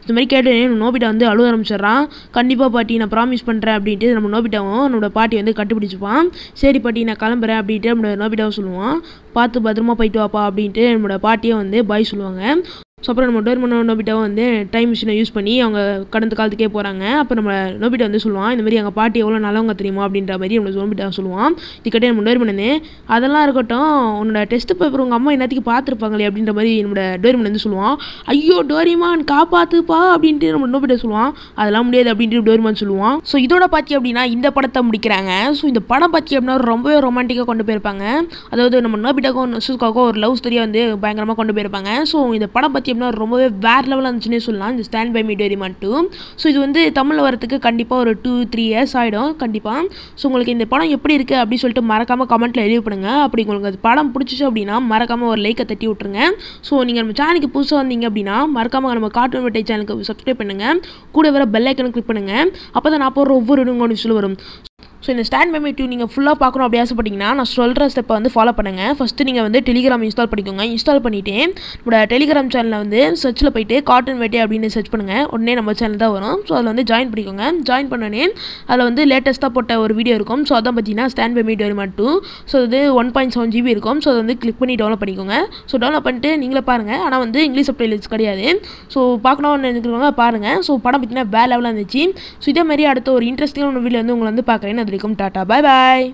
இந்த மாதிரி கேட்டு நோபிட்டா வந்து அழுவ ஆரம்பிச்சிடுறான் கண்டிப்பாக பாட்டி நான் ப்ராமிஸ் பண்ணுறேன் அப்படின்ட்டு நம்ம நோபிட்டாவும் நம்மளோட பாட்டி வந்து கண்டுபிடிச்சிப்பான் சரி பாட்டி நான் கிளம்புறேன் அப்படின்ட்டு நம்மளோட நோபிட்டாவும் சொல்லுவான் பார்த்து பத்திரமா போயிட்டு வாப்பா அப்படின்ட்டு நம்மளோட பாட்டியை வந்து பாய் சொல்லுவாங்க ஸோ அப்புறம் நம்ம டோர்மனோ நோபிட்டாவும் வந்து டைம் மிஷினை யூஸ் பண்ணி அவங்க கடந்த காலத்துக்கே போகிறாங்க அப்போ நம்ம நோபிட்டா வந்து சொல்லுவான் இந்த மாதிரி எங்கள் பாட்டி எவ்வளோ நல்லவங்க தெரியுமா அப்படின்ற மாதிரி நம்ம நோபிட்டா சொல்லுவான் இதுக்கிட்டே நம்ம டோர்மனு அதெல்லாம் இருக்கட்டும் உன்னோட டெஸ்ட் பேப்பர் உங்கள் அம்மா என்னத்துக்கு பார்த்துருப்பாங்களே அப்படின்ற மாதிரி நம்மளோட டோரிமன் வந்து சொல்லுவான் ஐயோ டோரிமான் காப்பாத்துப்பா அப்படின்ட்டு நம்ம நோபிட்டா சொல்லுவான் அதெல்லாம் முடியாது அப்படின்ட்டு டோரிமான் சொல்லுவான் ஸோ இதோட பார்த்தி அப்படின்னா இந்த படத்தை முடிக்கிறாங்க ஸோ இந்த படம் பார்த்தி அப்படின்னா ரொம்பவே ரொமான்டிக்காக கொண்டு போயிருப்பாங்க அதாவது நம்ம நோபிட்டோக்கோ நசுக்காக்கும் ஒரு லவ் ஸ்டோரியாக வந்து பயங்கரமாக கொண்டு போயிருப்பாங்க ஸோ இந்த படம் பற்றி கேம்லாம் ரொம்பவே வேற லெவலாக இருந்துச்சுன்னே சொல்லலாம் இந்த ஸ்டாண்ட் பை மீ மட்டும் ஸோ இது வந்து தமிழில் வரத்துக்கு கண்டிப்பாக ஒரு டூ த்ரீ இயர்ஸ் ஆகிடும் கண்டிப்பாக ஸோ உங்களுக்கு இந்த படம் எப்படி இருக்குது அப்படின்னு சொல்லிட்டு மறக்காமல் கமெண்ட்டில் எழுதி பண்ணுங்க அப்படி உங்களுக்கு அது படம் பிடிச்சிச்சு அப்படின்னா மறக்காமல் ஒரு லைக்கை தட்டி விட்ருங்க ஸோ நீங்கள் நம்ம சேனலுக்கு புதுசாக வந்தீங்க அப்படின்னா மறக்காமல் நம்ம கார்ட்டூன் வெட்டை சேனலுக்கு சப்ஸ்கிரைப் பண்ணுங்கள் கூட வர பெல் ஐக்கனை கிளிக் பண்ணுங்கள் அப்போ தான் நான் போகிற ஒவ்வொரு இடங்களும் வரும் ஸோ இந்த ஸ்டாண்ட் மெமரி டியூ நீங்கள் ஃபுல்லாக பார்க்கணும் அப்படி ஆசைப்பட்டிங்கன்னா நான் சொல்கிற ஸ்டெப்பை வந்து ஃபாலோ பண்ணுங்கள் ஃபஸ்ட்டு நீங்கள் வந்து டெலிகிராம் இன்ஸ்டால் பண்ணிக்கோங்க இன்ஸ்டால் பண்ணிவிட்டு நம்மளோட டெலிகிராம் சேனலில் வந்து சர்ச்சில் போயிட்டு காட்டன் வேட்டை அப்படின்னு சர்ச் பண்ணுங்கள் உடனே நம்ம சேனல் தான் வரும் ஸோ அதில் வந்து ஜாயின் பண்ணிக்கோங்க ஜாயின் பண்ணோன்னே அதில் வந்து லேட்டஸ்ட்டாக போட்ட ஒரு வீடியோ இருக்கும் ஸோ அதான் பார்த்தீங்கன்னா ஸ்டாண்ட் மெமரி டெவலப் மட்டும் ஸோ அது ஒன் பாயிண்ட் செவன் ஜிபி இருக்கும் ஸோ அதை வந்து கிளிக் பண்ணி டவுன்லோட் பண்ணிக்கோங்க ஸோ டவுன்லோட் பண்ணிட்டு நீங்களே பாருங்கள் ஆனால் வந்து இங்கிலீஷ் சப்டைலிஸ் கிடையாது ஸோ பார்க்கணும்னு நினைக்கிறவங்க பாருங்கள் ஸோ படம் பார்த்தீங்கன்னா வேறு லெவலாக இருந்துச்சு ஸோ இதே மாதிரி அடுத்த ஒரு இன்ட்ரெஸ்டிங்கான வீடியோ வந்து உங்களை வந்து பார்க்குறேன் அஸ்லாம் வலைக்கும் டாட்டா பாய் பாய்